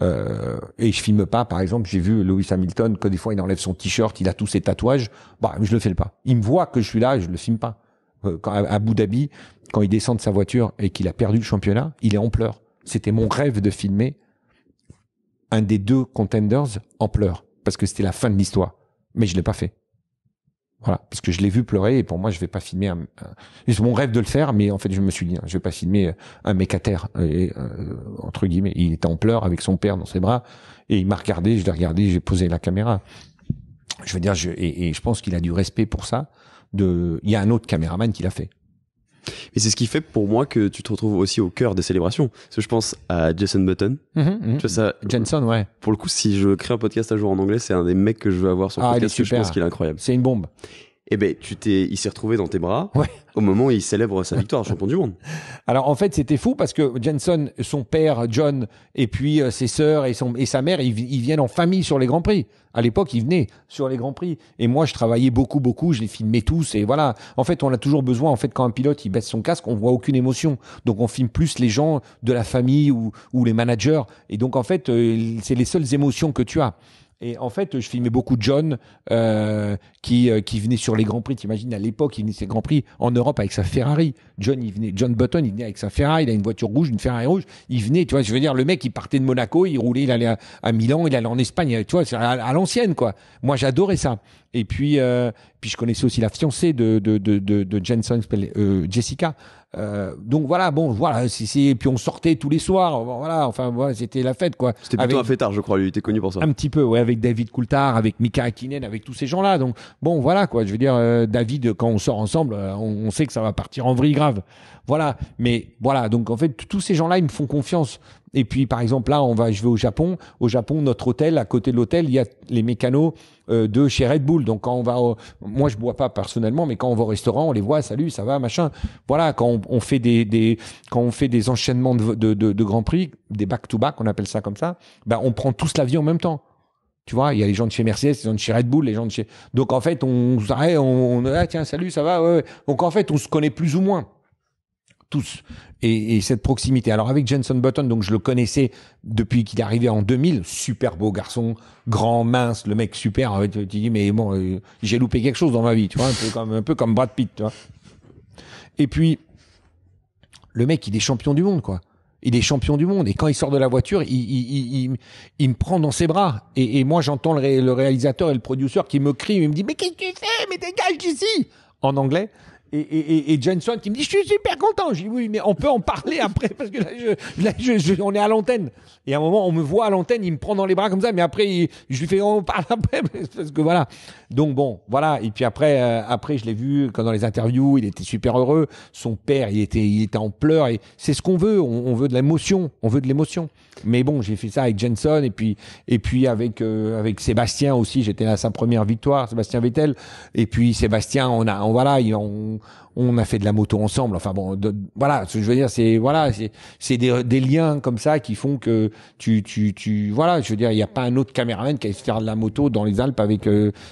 euh, et je filme pas, par exemple, j'ai vu Lewis Hamilton que des fois il enlève son t-shirt, il a tous ses tatouages. Bah, je le fais pas. Il me voit que je suis là, je le filme pas. Euh, quand, à Abu Dhabi, quand il descend de sa voiture et qu'il a perdu le championnat, il est en pleurs. C'était mon rêve de filmer un des deux contenders en pleurs parce que c'était la fin de l'histoire. Mais je l'ai pas fait. Voilà, parce que je l'ai vu pleurer et pour moi, je vais pas filmer. Un, C'est mon rêve de le faire, mais en fait, je me suis dit, je hein, je vais pas filmer euh, un mec Et, euh, entre guillemets, il était en pleurs avec son père dans ses bras et il m'a regardé. Je l'ai regardé, j'ai posé la caméra. Je veux dire, je, et, je pense qu'il a du respect pour ça. De, il y a un autre caméraman qui l'a fait et c'est ce qui fait pour moi que tu te retrouves aussi au cœur des célébrations. Parce que je pense à Jason Button. Mm-hmm, mm-hmm. tu vois ça ouais. Pour le coup, si je crée un podcast à jour en anglais, c'est un des mecs que je veux avoir sur ah, le podcast. Super. je pense qu'il est incroyable. C'est une bombe eh ben, tu t'es, il s'est retrouvé dans tes bras au moment où il célèbre sa victoire, champion du monde. Alors en fait, c'était fou parce que Jensen, son père John, et puis euh, ses sœurs et, son, et sa mère, ils, viennent en famille sur les grands prix. À l'époque, ils venaient sur les grands prix. Et moi, je travaillais beaucoup, beaucoup. Je les filmais tous. Et voilà. En fait, on a toujours besoin. En fait, quand un pilote il baisse son casque, on voit aucune émotion. Donc, on filme plus les gens de la famille ou, ou les managers. Et donc, en fait, euh, c'est les seules émotions que tu as. Et en fait, je filmais beaucoup John euh, qui, euh, qui venait sur les Grands Prix. T'imagines, à l'époque, il venait sur les Grands Prix en Europe avec sa Ferrari. John, il venait, John Button, il venait avec sa Ferrari. Il a une voiture rouge, une Ferrari rouge. Il venait, tu vois, je veux dire, le mec, il partait de Monaco, il roulait, il allait à, Milan, il allait en Espagne, tu vois, à, à l'ancienne, quoi. Moi, j'adorais ça. Et puis, euh, puis je connaissais aussi la fiancée de, de, de, de, de Jensen, euh, Jessica. Euh, donc voilà, bon, voilà, c'est puis on sortait tous les soirs, euh, voilà, enfin voilà, c'était la fête quoi. C'était plutôt un fêtard, je crois, lui, il était connu pour ça. Un petit peu, ouais, avec David Coulthard, avec Mika Akinen avec tous ces gens-là. Donc bon, voilà quoi, je veux dire, euh, David, quand on sort ensemble, euh, on, on, sait que ça va partir en vrille grave, voilà. Mais voilà, donc en fait, tous ces gens-là, ils me font confiance. Et puis, par exemple, là, on va, je vais au Japon. Au Japon, notre hôtel, à côté de l'hôtel, il y a les mécanos euh, de chez Red Bull. Donc, quand on va, moi, je bois pas personnellement, mais quand on va au restaurant, on les voit, salut, ça va, machin. Voilà, quand on, fait des, quand on fait des enchaînements de, de, de, Grand Prix, des back-to-back, on appelle ça comme ça, ben, on prend tous la vie en même temps. Tu vois, il y a les gens de chez Mercedes, les gens de chez Red Bull, les gens de chez. Donc en fait, on s'arrête, on, ah, tiens, salut, ça va. Ouais, ouais. Donc en fait, on se connaît plus ou moins tous. Et, et, cette proximité. Alors avec Jenson Button, donc je le connaissais depuis qu'il est arrivé en 2000, super beau garçon, grand, mince, le mec super. Tu dis mais bon, euh, j'ai loupé quelque chose dans ma vie, tu vois, un peu comme un peu comme Brad Pitt, tu vois. Et puis le mec, il est champion du monde, quoi. Il est champion du monde et quand il sort de la voiture, il, il, il, il me prend dans ses bras et, moi j'entends le, le réalisateur et le producteur qui me crient, il me dit mais qu'est-ce que tu fais, mais dégage d'ici en anglais et, et, et, Johnson qui me dit, je suis super content. Je dis, oui, mais on peut en parler après parce que là, je, on est à l'antenne. Et à un moment, on me voit à l'antenne, il me prend dans les bras comme ça, mais après, je lui fais, on parle après parce que voilà. Donc bon, voilà. Et puis après, euh, après, je l'ai vu quand dans les interviews, il était super heureux. Son père, il était, il était en pleurs. Et c'est ce qu'on veut. On, veut de l'émotion. On veut de l'émotion. Mais bon, j'ai fait ça avec Jenson et puis et puis avec euh, avec Sébastien aussi. J'étais à sa première victoire, Sébastien Vettel. Et puis Sébastien, on a, on, voilà, on, a fait de la moto ensemble. Enfin bon, voilà. Ce que je veux dire, c'est voilà, c'est des, liens comme ça qui font que tu tu tu voilà. Je veux dire, il n'y a pas un autre caméraman qui a se faire de la moto dans les Alpes avec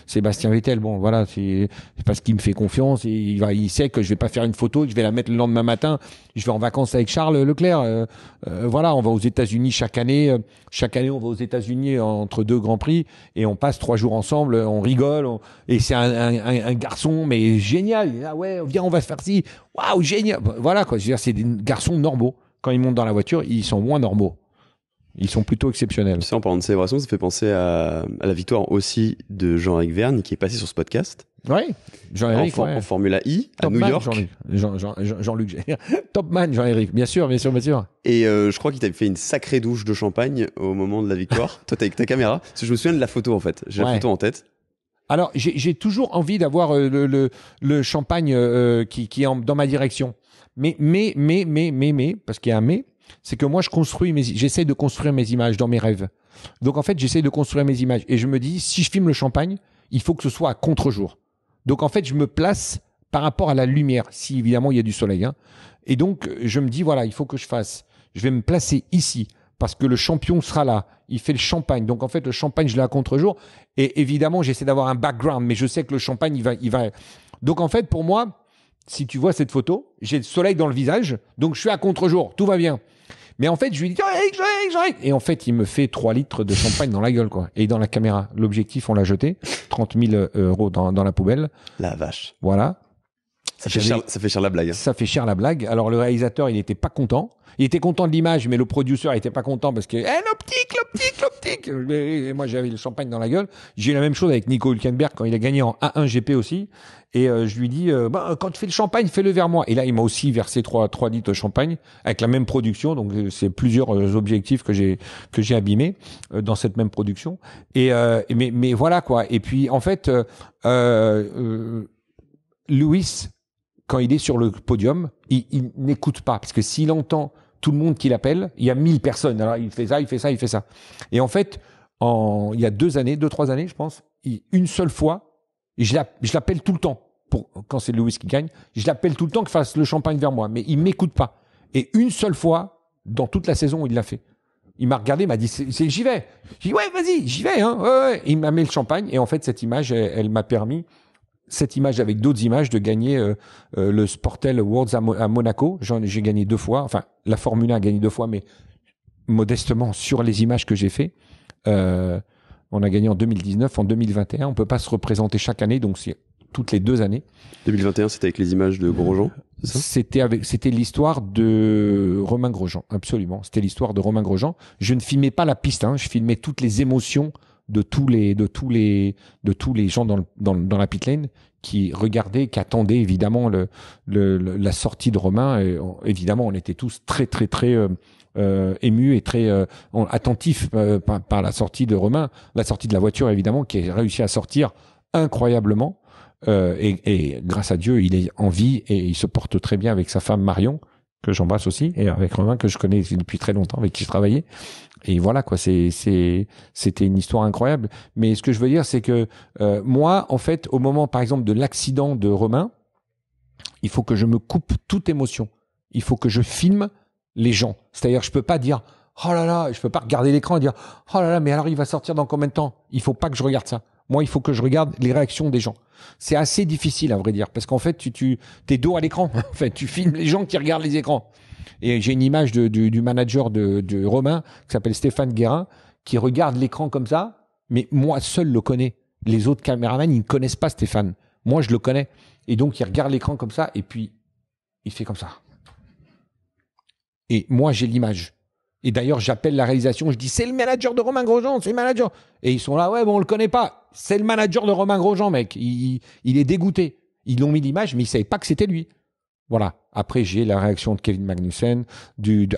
Sébastien euh, Sébastien Vettel, bon voilà, c'est parce qu'il me fait confiance, il, va, sait que je vais pas faire une photo, je vais la mettre le lendemain matin, je vais en vacances avec Charles Leclerc. Euh, euh, voilà, on va aux États-Unis chaque année, euh, chaque année on va aux États-Unis entre deux grands prix et on passe trois jours ensemble, on rigole, et c'est un, garçon mais génial. Ah ouais, viens, on va se faire ci, waouh génial. Voilà quoi, c'est des garçons normaux. Quand ils montent dans la voiture, ils sont moins normaux. Ils sont plutôt exceptionnels. Tu sais, en parlant de célébration, ça fait penser à, la victoire aussi de Jean-Éric Verne qui est passé sur ce podcast. Oui, Jean-Éric. En, en, Formula I, à New York. Jean-Luc, Jean, Jean, Topman Jean-Éric, bien sûr, bien sûr, bien sûr. Et euh, je crois qu'il t'avait fait une sacrée douche de champagne au moment de la victoire. Toi, avec ta caméra. Parce que je me souviens de la photo, en fait. J'ai la photo en tête. Alors, j'ai toujours envie d'avoir euh, le, le, champagne euh, qui, est dans ma direction. Mais, mais, mais, mais, mais, mais, parce qu'il y a un mais, c'est que moi je construis mes j'essaie de construire mes images dans mes rêves. Donc en fait, j'essaie de construire mes images et je me dis si je filme le champagne, il faut que ce soit à contre-jour. Donc en fait, je me place par rapport à la lumière, si évidemment il y a du soleil. Hein. Et donc je me dis voilà, il faut que je fasse. Je vais me placer ici parce que le champion sera là. Il fait le champagne. Donc en fait, le champagne, je l'ai à contre-jour. Et évidemment, j'essaie d'avoir un background, mais je sais que le champagne, il va, il va. Donc en fait, pour moi, si tu vois cette photo, j'ai le soleil dans le visage, donc je suis à contre-jour, tout va bien. Mais en fait, je lui dis, j'arrive, j'arrive. Et en fait, il me fait 3 litres de champagne dans la gueule, quoi. Et dans la caméra. L'objectif, on l'a jeté. 30 000 euh, euros dans, la poubelle. La vache. Voilà. Ça fait, cher, la blague. Hein. Ça fait cher la blague. Alors, le réalisateur, il n'était pas content. Il était content de l'image, mais le producteur n'était pas content parce que, eh, l'optique, l'optique, l'optique! moi, j'avais le champagne dans la gueule. J'ai eu la même chose avec Nico Hülkenberg quand il a gagné en A1 GP aussi. Et euh, je lui dis, euh, bah, quand tu fais le champagne, fais-le vers moi. Et là, il m'a aussi versé trois trois litres de champagne avec la même production. Donc, euh, c'est plusieurs objectifs que j'ai que j'ai abîmés dans cette même production. Et mais, mais voilà quoi. Et puis, en fait, Louis, quand il est sur le podium, il, il n'écoute pas parce que s'il entend tout le monde qui l'appelle, il y a mille personnes. Alors il fait ça, il fait ça, il fait ça. Et en fait, il y a deux années, deux, trois années, je pense, une seule fois, je l'appelle tout le temps. Pour, quand c'est Louis qui gagne, je l'appelle tout le temps qu'il fasse le champagne vers moi, mais il m'écoute pas. Et une seule fois, dans toute la saison, il l'a fait. Il m'a regardé, il m'a dit, c'est, j'y vais. J'ai dit, ouais, vas-y, j'y vais, hein. Il m'a mis le champagne, et en fait, cette image, elle m'a permis cette image avec d'autres images de gagner euh, euh, le Sportel Awards à, Monaco. J'ai gagné deux fois, enfin la Formule 1 a gagné deux fois, mais modestement sur les images que j'ai fait. Euh, on a gagné en 2019, en 2021. On peut pas se représenter chaque année, donc c'est toutes les deux années. 2021, c'était avec les images de Grosjean. C'était avec, c'était l'histoire de Romain Grosjean, absolument. C'était l'histoire de Romain Grosjean. Je ne filmais pas la piste, hein. je filmais toutes les émotions de tous les de tous les de tous les gens dans, dans, dans la pit lane qui regardaient, qui attendaient évidemment le, la sortie de Romain. Et évidemment, on était tous très très très euh, euh émus et très euh, attentifs euh, par, la sortie de Romain, la sortie de la voiture évidemment, qui a réussi à sortir incroyablement. Et, et, grâce à Dieu, il est en vie et il se porte très bien avec sa femme Marion que j'embrasse aussi, et avec Romain que je connais depuis très longtemps, avec qui je travaillais. Et voilà quoi, c'est c'est c'était une histoire incroyable. Mais ce que je veux dire, c'est que euh, moi, en fait, au moment par exemple de l'accident de Romain, il faut que je me coupe toute émotion. Il faut que je filme les gens. C'est-à-dire, je peux pas dire oh là là, je peux pas regarder l'écran et dire oh là là, mais alors il va sortir dans combien de temps Il faut pas que je regarde ça. Moi, il faut que je regarde les réactions des gens c'est assez difficile à vrai dire, parce qu'en fait, tu, es dos à l'écran. en tu filmes les gens qui regardent les écrans. Et j'ai une image du, manager de, de Romain qui s'appelle Stéphane Guérin, qui regarde l'écran comme ça, mais moi seul le connais. Les autres caméramans, ils ne connaissent pas Stéphane. Moi, je le connais. Et donc, il regarde l'écran comme ça, et puis, il fait comme ça. Et moi, j'ai l'image. Et d'ailleurs, j'appelle la réalisation, je dis c'est le manager de Romain Grosjean, c'est le manager. Et ils sont là, ouais, bon, on le connaît pas. C'est le manager de Romain Grosjean, mec. Il, est dégoûté. Ils l'ont mis l'image, mais ils ne savaient pas que c'était lui. Voilà. Après, j'ai la réaction de Kevin Magnussen, du, de,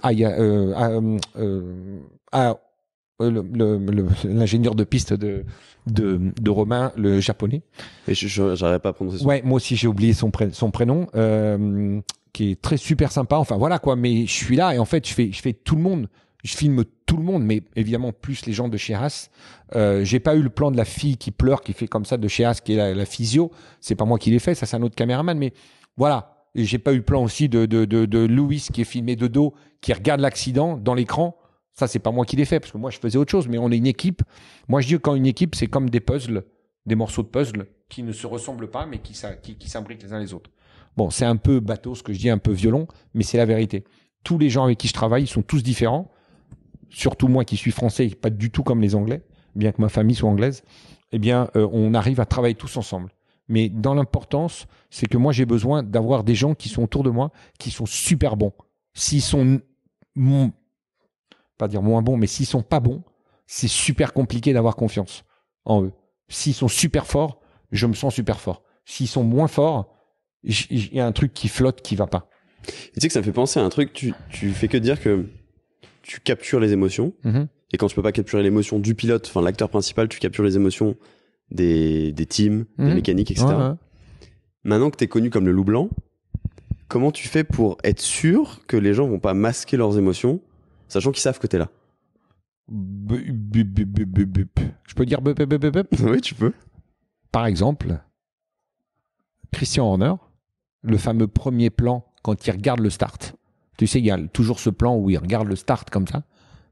l'ingénieur de piste de, de, Romain, le japonais. Et je n'arrive pas à prononcer son nom. Ouais, moi aussi j'ai oublié son, prénom. Euh, qui est très super sympa. Enfin voilà quoi, mais je suis là et en fait je fais je fais tout le monde, je filme tout le monde, mais évidemment plus les gens de chez Haas. Euh, j'ai pas eu le plan de la fille qui pleure, qui fait comme ça de chez Haas, qui est la, physio. C'est pas moi qui l'ai fait, ça c'est un autre caméraman, mais voilà. J'ai pas eu le plan aussi de, de, de, Louis qui est filmé de dos, qui regarde l'accident dans l'écran. Ça, c'est pas moi qui l'ai fait, parce que moi, je faisais autre chose, mais on est une équipe. Moi, je dis que quand une équipe, c'est comme des puzzles, des morceaux de puzzle qui ne se ressemblent pas, mais qui, qui, qui s'imbriquent les uns les autres. Bon, c'est un peu bateau ce que je dis, un peu violent, mais c'est la vérité. Tous les gens avec qui je travaille, ils sont tous différents. Surtout moi qui suis français pas du tout comme les Anglais, bien que ma famille soit anglaise. Eh bien, euh, on arrive à travailler tous ensemble. Mais dans l'importance, c'est que moi j'ai besoin d'avoir des gens qui sont autour de moi, qui sont super bons. S'ils sont pas dire moins bons, mais s'ils sont pas bons, c'est super compliqué d'avoir confiance en eux. S'ils sont super forts, je me sens super fort. S'ils sont moins forts, il y a un truc qui flotte qui va pas. tu sais que ça me fait penser à un truc, tu, tu fais que dire que tu captures les émotions, mm-hmm. et quand tu peux pas capturer l'émotion du pilote, enfin l'acteur principal, tu captures les émotions des, des teams, des mm-hmm. mécaniques, etc. Maintenant que tu es connu comme le loup blanc, comment tu fais pour être sûr que les gens vont pas masquer leurs émotions, sachant qu'ils savent que tu es là Je peux dire Oui, tu peux. Par exemple, Christian Horner, le fameux premier plan quand il regarde le start. Tu sais, il y a toujours ce plan où il regarde le start comme ça.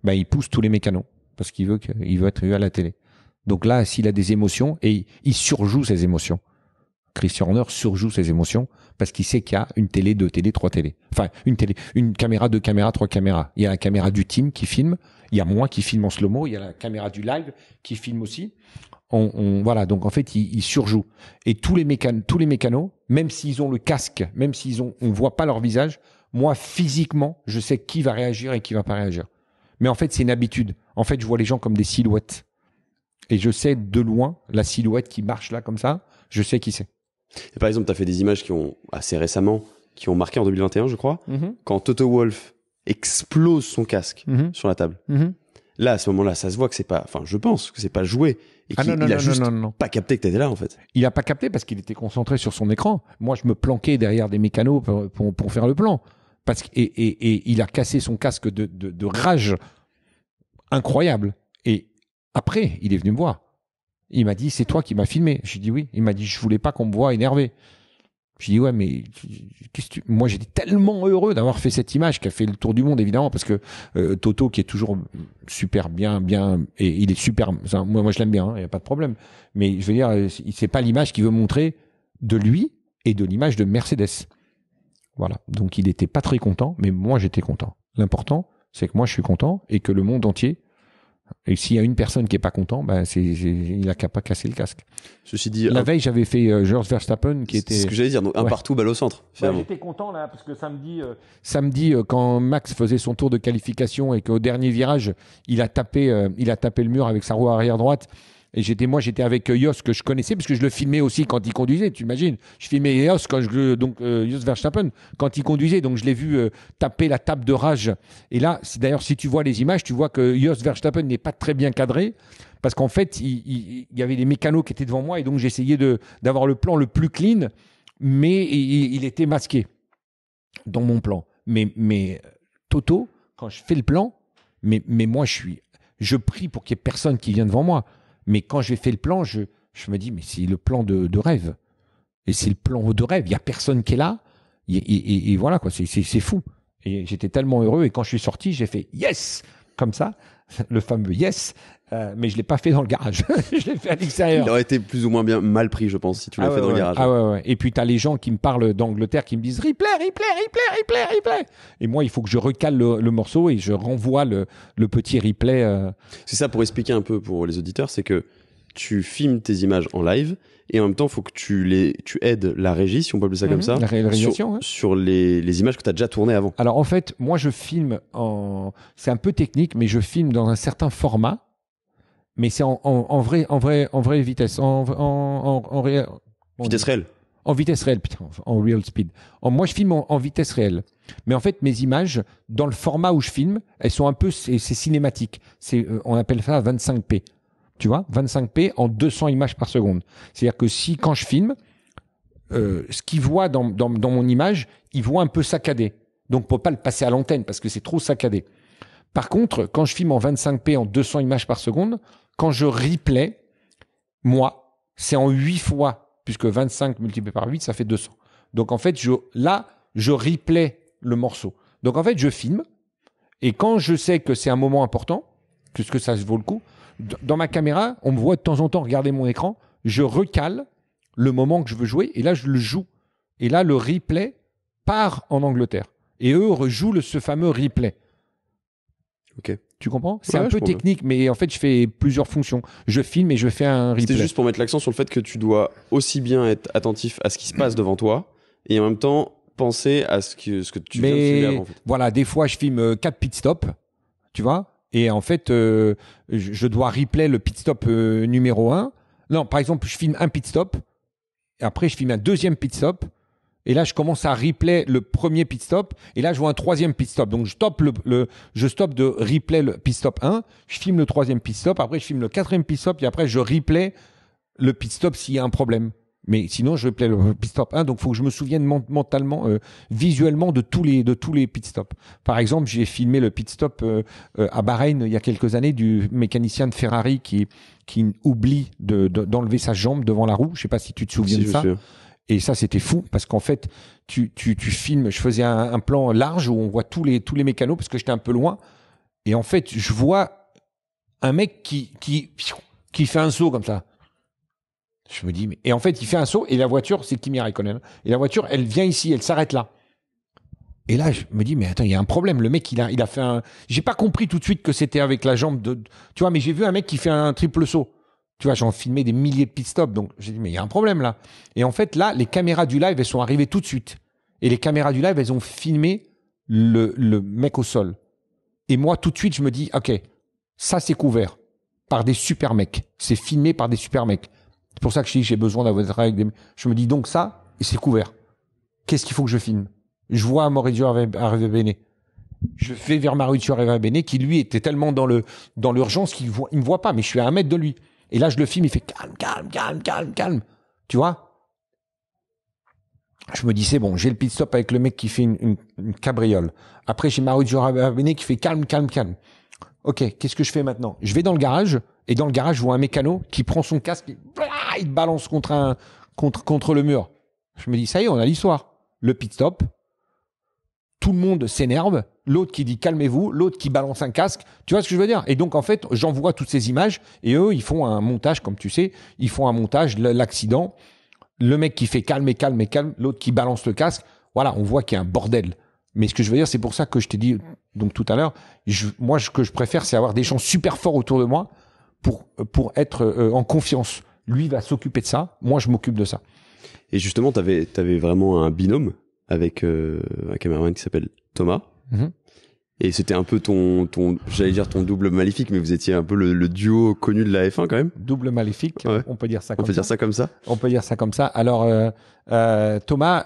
Ben, il pousse tous les mécanos parce qu'il veut qu'il veut être vu à la télé. Donc là, s'il a des émotions et il surjoue ses émotions. Christian Horner surjoue ses émotions parce qu'il sait qu'il y a une télé, deux télé, trois télé. Enfin, une télé, une caméra, deux caméras, trois caméras. Il y a la caméra du team qui filme, il y a moi qui filme en slow-mo, il y a la caméra du live qui filme aussi on, voilà, donc en fait, ils, surjouent. Et tous les, tous les mécanos, même s'ils ont le casque, même s'ils ont, on voit pas leur visage, moi, physiquement, je sais qui va réagir et qui va pas réagir. Mais en fait, c'est une habitude. En fait, je vois les gens comme des silhouettes. Et je sais de loin la silhouette qui marche là comme ça, je sais qui c'est. Et par exemple, tu as fait des images qui ont, assez récemment, qui ont marqué en 2021, je crois, mm-hmm. quand Toto Wolf explose son casque mm-hmm. sur la table. Mm-hmm. Là, à ce moment-là, ça se voit que c'est pas, enfin, je pense que c'est pas joué. Ah il a pas capté que t'étais là en fait. Il a pas capté parce qu'il était concentré sur son écran. Moi, je me planquais derrière des mécanos pour, faire le plan. Parce que, et, et, il a cassé son casque de, de, rage incroyable. Et après, il est venu me voir. Il m'a dit, c'est toi qui m'as filmé. J'ai dit oui. Il m'a dit, je voulais pas qu'on me voit énervé. Je dis ouais mais moi j'étais tellement heureux d'avoir fait cette image qui a fait le tour du monde évidemment parce que euh, Toto qui est toujours super bien bien et il est super moi moi je l'aime bien il hein, n'y a pas de problème mais je veux dire euh, c'est pas l'image qu'il veut montrer de lui et de l'image de Mercedes voilà donc il n'était pas très content mais moi j'étais content l'important c'est que moi je suis content et que le monde entier et s'il y a une personne qui n'est pas content, ben c'est, il n'a qu'à pas casser le casque. Ceci dit, la veille j'avais fait euh, George Verstappen qui était. C'est ce que j'allais dire, donc un partout balle au centre. j'étais content là parce que euh, samedi. Samedi euh, quand Max faisait son tour de qualification et qu'au dernier virage il a tapé, il a tapé le mur avec sa roue arrière droite et j'étais, moi, j'étais avec Jos euh, que je connaissais, parce que je le filmais aussi quand il conduisait, tu imagines. Je filmais Jos, quand je, donc, euh, Verstappen, quand il conduisait. Donc, je l'ai vu euh, taper la table de rage. Et là, d'ailleurs, si tu vois les images, tu vois que Jos Verstappen n'est pas très bien cadré. Parce qu'en fait, il, y avait des mécanos qui étaient devant moi. Et donc, j'essayais de, d'avoir le plan le plus clean. Mais il, était masqué dans mon plan. Mais, mais Toto, quand je fais le plan, mais, mais moi, je suis, je prie pour qu'il n'y ait personne qui vienne devant moi. Mais quand j'ai fait le plan, je, je me dis, mais c'est le plan de, rêve. Et c'est le plan de rêve. Il n'y a personne qui est là. Et, voilà, quoi. C'est, c'est, fou. Et j'étais tellement heureux. Et quand je suis sorti, j'ai fait yes! Comme ça. Le fameux yes. Euh, mais je l'ai pas fait dans le garage. je l'ai fait à l'extérieur. Il aurait été plus ou moins bien mal pris, je pense, si tu l'as ah fait dans le garage. Ah ouais, ouais. Et puis tu as les gens qui me parlent d'Angleterre qui me disent replay, replay, replay, replay, replay. Et moi, il faut que je recale le, morceau et je renvoie le, petit replay. Euh. C'est ça pour expliquer un peu pour les auditeurs, c'est que tu filmes tes images en live et en même temps, il faut que tu, les, tu aides la régie, si on peut appeler ça comme mhm. ça, sur, les, les images que tu as déjà tournées avant. Alors en fait, moi je filme en. C'est un peu technique, mais je filme dans un certain format mais c'est en, vrai, en vrai, en vraie vitesse, en, en, vitesse réelle. En vitesse réelle, putain, en real speed. moi, je filme en, vitesse réelle. Mais en fait, mes images, dans le format où je filme, elles sont un peu, c'est cinématique. C'est, euh, on appelle ça 25p. Tu vois, 25p en 200 images par seconde. C'est-à-dire que si, quand je filme, euh, ce qu'il voit dans, dans, mon image, il voit un peu saccadé. Donc, peut pas le passer à l'antenne parce que c'est trop saccadé. Par contre, quand je filme en 25p en 200 images par seconde, quand je replay, moi, c'est en 8 fois, puisque 25 multiplié par 8, ça fait 200. Donc en fait, je, là, je replay le morceau. Donc en fait, je filme, et quand je sais que c'est un moment important, puisque ça se vaut le coup, dans ma caméra, on me voit de temps en temps regarder mon écran, je recale le moment que je veux jouer, et là, je le joue. Et là, le replay part en Angleterre. Et eux rejouent ce fameux replay. Ok. Tu comprends C'est un peu technique, mais en fait, je fais plusieurs fonctions. Je filme et je fais un replay. C'était juste pour mettre l'accent sur le fait que tu dois aussi bien être attentif à ce qui se passe devant toi et en même temps penser à ce que, ce que tu mais viens filmer Voilà, des fois, je filme euh, quatre pit stops, tu vois, et en fait, euh, je dois replay le pit stop euh, numéro un. Non, par exemple, je filme un pit stop, et après, je filme un deuxième pit stop, et là, je commence à replay le premier pit stop. Et là, je vois un troisième pit stop. Donc, je stoppe, le, je stoppe de replay le pit stop 1. Je filme le troisième pit stop. Après, je filme le quatrième pit stop. Et après, je replay le pit stop s'il y a un problème. Mais sinon, je replay le pit stop 1. Donc, il faut que je me souvienne mentalement, euh, visuellement de tous les, de tous les pit stops. Par exemple, j'ai filmé le pit stop euh, euh, à Bahreïn il y a quelques années du mécanicien de Ferrari qui, qui oublie d'enlever de, d'enlever sa jambe devant la roue. Je sais pas si tu te souviens de ça. Et ça, c'était fou parce qu'en fait, tu, tu, filmes. Je faisais un, plan large où on voit tous les, tous les mécanos parce que j'étais un peu loin. Et en fait, je vois un mec qui, qui, qui fait un saut comme ça. Je me dis, mais... et en fait, il fait un saut et la voiture, c'est Kimi Raikkonen. Et la voiture, elle vient ici, elle s'arrête là. Et là, je me dis, mais attends, il y a un problème. Le mec, il a, il a fait un. J'ai pas compris tout de suite que c'était avec la jambe de. Tu vois, mais j'ai vu un mec qui fait un triple saut. Tu vois, j'en filmé des milliers de pit stops, donc j'ai dit mais il y a un problème là. Et en fait là, les caméras du live elles sont arrivées tout de suite. Et les caméras du live elles ont filmé le, le mec au sol. Et moi tout de suite je me dis ok, ça c'est couvert par des super mecs, c'est filmé par des super mecs. C'est pour ça que je dis j'ai besoin d'avoir avec des. Je me dis donc ça c'est couvert. Qu'est-ce qu'il faut que je filme Je vois Mauricio arriver Béné. Je vais vers Mauricio Arrivé Béné qui lui était tellement dans le dans l'urgence qu'il voit, il me voit pas, mais je suis à un mètre de lui. Et là, je le filme, il fait calme, calme, calme, calme, calme. Tu vois Je me dis, c'est bon, j'ai le pit stop avec le mec qui fait une, une, cabriole. Après, j'ai Mario Rabene qui fait calme, calme, calme. Ok, qu'est-ce que je fais maintenant Je vais dans le garage, et dans le garage, je vois un mécano qui prend son casque, et, il balance contre, un, contre, contre le mur. Je me dis, ça y est, on a l'histoire. Le pit stop, tout le monde s'énerve, l'autre qui dit calmez-vous, l'autre qui balance un casque. Tu vois ce que je veux dire Et donc en fait, j'envoie toutes ces images et eux, ils font un montage, comme tu sais, ils font un montage, l'accident, le mec qui fait calme et calme et calme, l'autre qui balance le casque. Voilà, on voit qu'il y a un bordel. Mais ce que je veux dire, c'est pour ça que je t'ai dit donc tout à l'heure, moi, ce que je préfère, c'est avoir des gens super forts autour de moi pour, pour être euh, en confiance. Lui va s'occuper de ça, moi je m'occupe de ça. Et justement, tu avais, avais, vraiment un binôme avec euh, un caméraman qui s'appelle Thomas. Mhm. Et c'était un peu ton, ton j'allais dire ton double maléfique, mais vous étiez un peu le, duo connu de la F1 quand même. Double maléfique, on peut dire ça. Comme on peut ça. dire ça comme ça. On peut dire ça comme ça. Alors euh, euh, Thomas,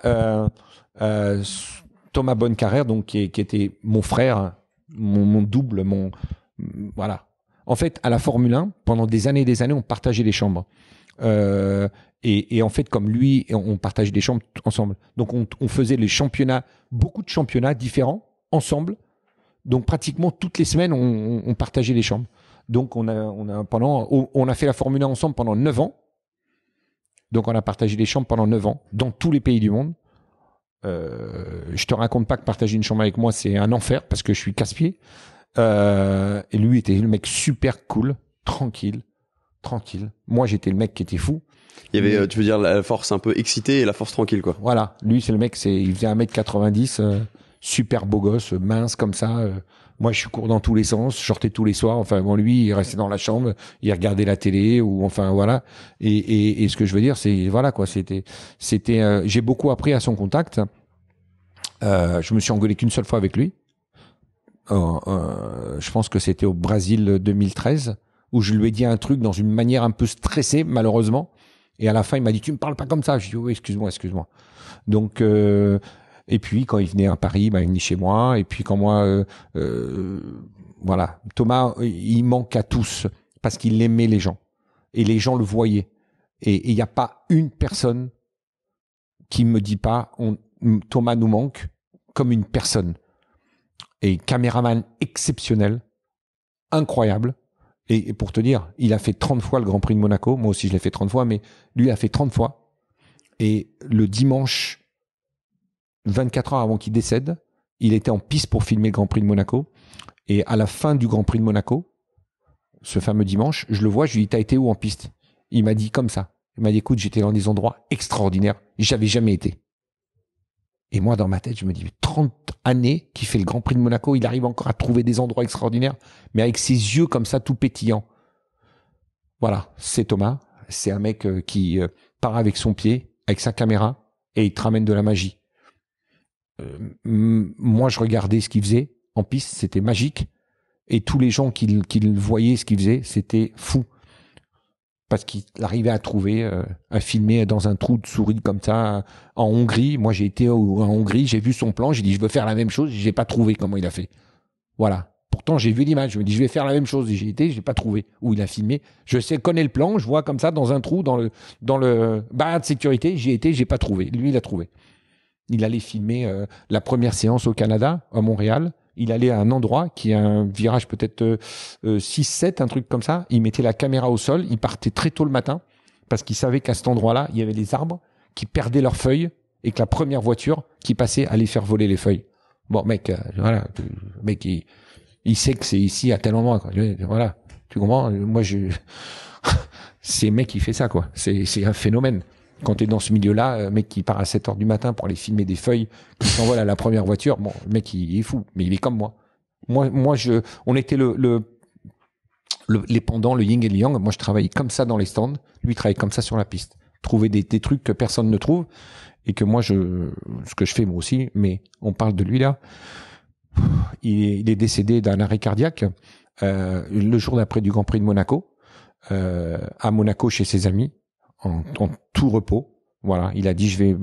Thomas Bonnecarrère, donc qui, était mon frère, mon, double, mon voilà. En fait, à la Formule 1, pendant des années et des années, on partageait les chambres. Euh, et, en fait, comme lui, on partageait des chambres ensemble. Donc, on, faisait les championnats, beaucoup de championnats différents, ensemble. Donc, pratiquement toutes les semaines, on, partageait les chambres. Donc, on a, pendant, on a fait la Formule 1 ensemble pendant 9 ans. Donc, on a partagé les chambres pendant 9 ans, dans tous les pays du monde. Euh, je te raconte pas que partager une chambre avec moi, c'est un enfer, parce que je suis casse-pied. Euh, et lui était le mec super cool, tranquille, tranquille. Moi, j'étais le mec qui était fou. Il y avait, euh, tu veux dire, la force un peu excitée et la force tranquille, quoi. Voilà. Lui, c'est le mec, c'est, il faisait 1m90, euh, super beau gosse, euh, mince comme ça. moi, je suis court dans tous les sens, je sortais tous les soirs. Enfin, bon, lui, il restait dans la chambre, il regardait la télé ou enfin voilà. Et, ce que je veux dire, c'est voilà quoi. C'était, c'était. j'ai beaucoup appris à son contact. je me suis engueulé qu'une seule fois avec lui. je pense que c'était au Brésil 2013 où je lui ai dit un truc dans une manière un peu stressée, malheureusement. Et à la fin, il m'a dit, tu me parles pas comme ça. Je dis, oui, excuse-moi, excuse-moi. Donc, euh, et puis quand il venait à Paris, bah, il venait chez moi. Et puis quand moi, euh, euh, voilà, Thomas, il manque à tous parce qu'il aimait les gens et les gens le voyaient. Et il n'y a pas une personne qui me dit pas, on, Thomas nous manque comme une personne. Et caméraman exceptionnel, incroyable. Et, pour te dire, il a fait 30 fois le Grand Prix de Monaco. Moi aussi, je l'ai fait 30 fois, mais lui a fait 30 fois. Et le dimanche, 24 heures avant qu'il décède, il était en piste pour filmer le Grand Prix de Monaco. Et à la fin du Grand Prix de Monaco, ce fameux dimanche, je le vois, je lui dis, t'as été où en piste Il m'a dit comme ça. Il m'a dit, écoute, j'étais dans des endroits extraordinaires, j'avais jamais été. Et moi, dans ma tête, je me dis, 30 années qui fait le Grand Prix de Monaco, il arrive encore à trouver des endroits extraordinaires, mais avec ses yeux comme ça, tout pétillant. Voilà, c'est Thomas. C'est un mec euh, qui euh, part avec son pied, avec sa caméra, et il te ramène de la magie. Euh, moi, je regardais ce qu'il faisait en piste, c'était magique. Et tous les gens qui, qui voyaient, ce qu'il faisait, c'était fou parce qu'il arrivait à trouver, euh, à filmer dans un trou de souris comme ça en Hongrie. Moi, j'ai été en Hongrie, j'ai vu son plan, j'ai dit je veux faire la même chose, j'ai pas trouvé comment il a fait. Voilà. Pourtant, j'ai vu l'image, je me dis je vais faire la même chose. J'ai été, j'ai pas trouvé où il a filmé. Je sais, connais le plan, je vois comme ça dans un trou dans le dans le bar de sécurité. J'y été, j'ai pas trouvé. Lui, il a trouvé. Il allait filmer euh, la première séance au Canada, à Montréal il allait à un endroit qui a un virage peut-être 6-7, euh, euh, un truc comme ça. Il mettait la caméra au sol, il partait très tôt le matin parce qu'il savait qu'à cet endroit-là, il y avait des arbres qui perdaient leurs feuilles et que la première voiture qui passait allait faire voler les feuilles. Bon, mec, euh, voilà, mec, il, sait que c'est ici à tel endroit. Voilà, tu comprends Moi, je, c'est mec qui fait ça, quoi. c'est un phénomène quand tu es dans ce milieu-là, euh, mec qui part à 7 heures du matin pour aller filmer des feuilles, qui s'envole à la première voiture, bon, le mec, il, est fou, mais il est comme moi. Moi, moi, je, on était le, le, les pendants, le yin et le yang. Moi, je travaillais comme ça dans les stands. Lui, il travaillait comme ça sur la piste. Trouver des, trucs que personne ne trouve et que moi, je, ce que je fais moi aussi, mais on parle de lui là. Il est, décédé d'un arrêt cardiaque euh, le jour d'après du Grand Prix de Monaco, euh, à Monaco chez ses amis en, tout repos. Voilà, il a dit je vais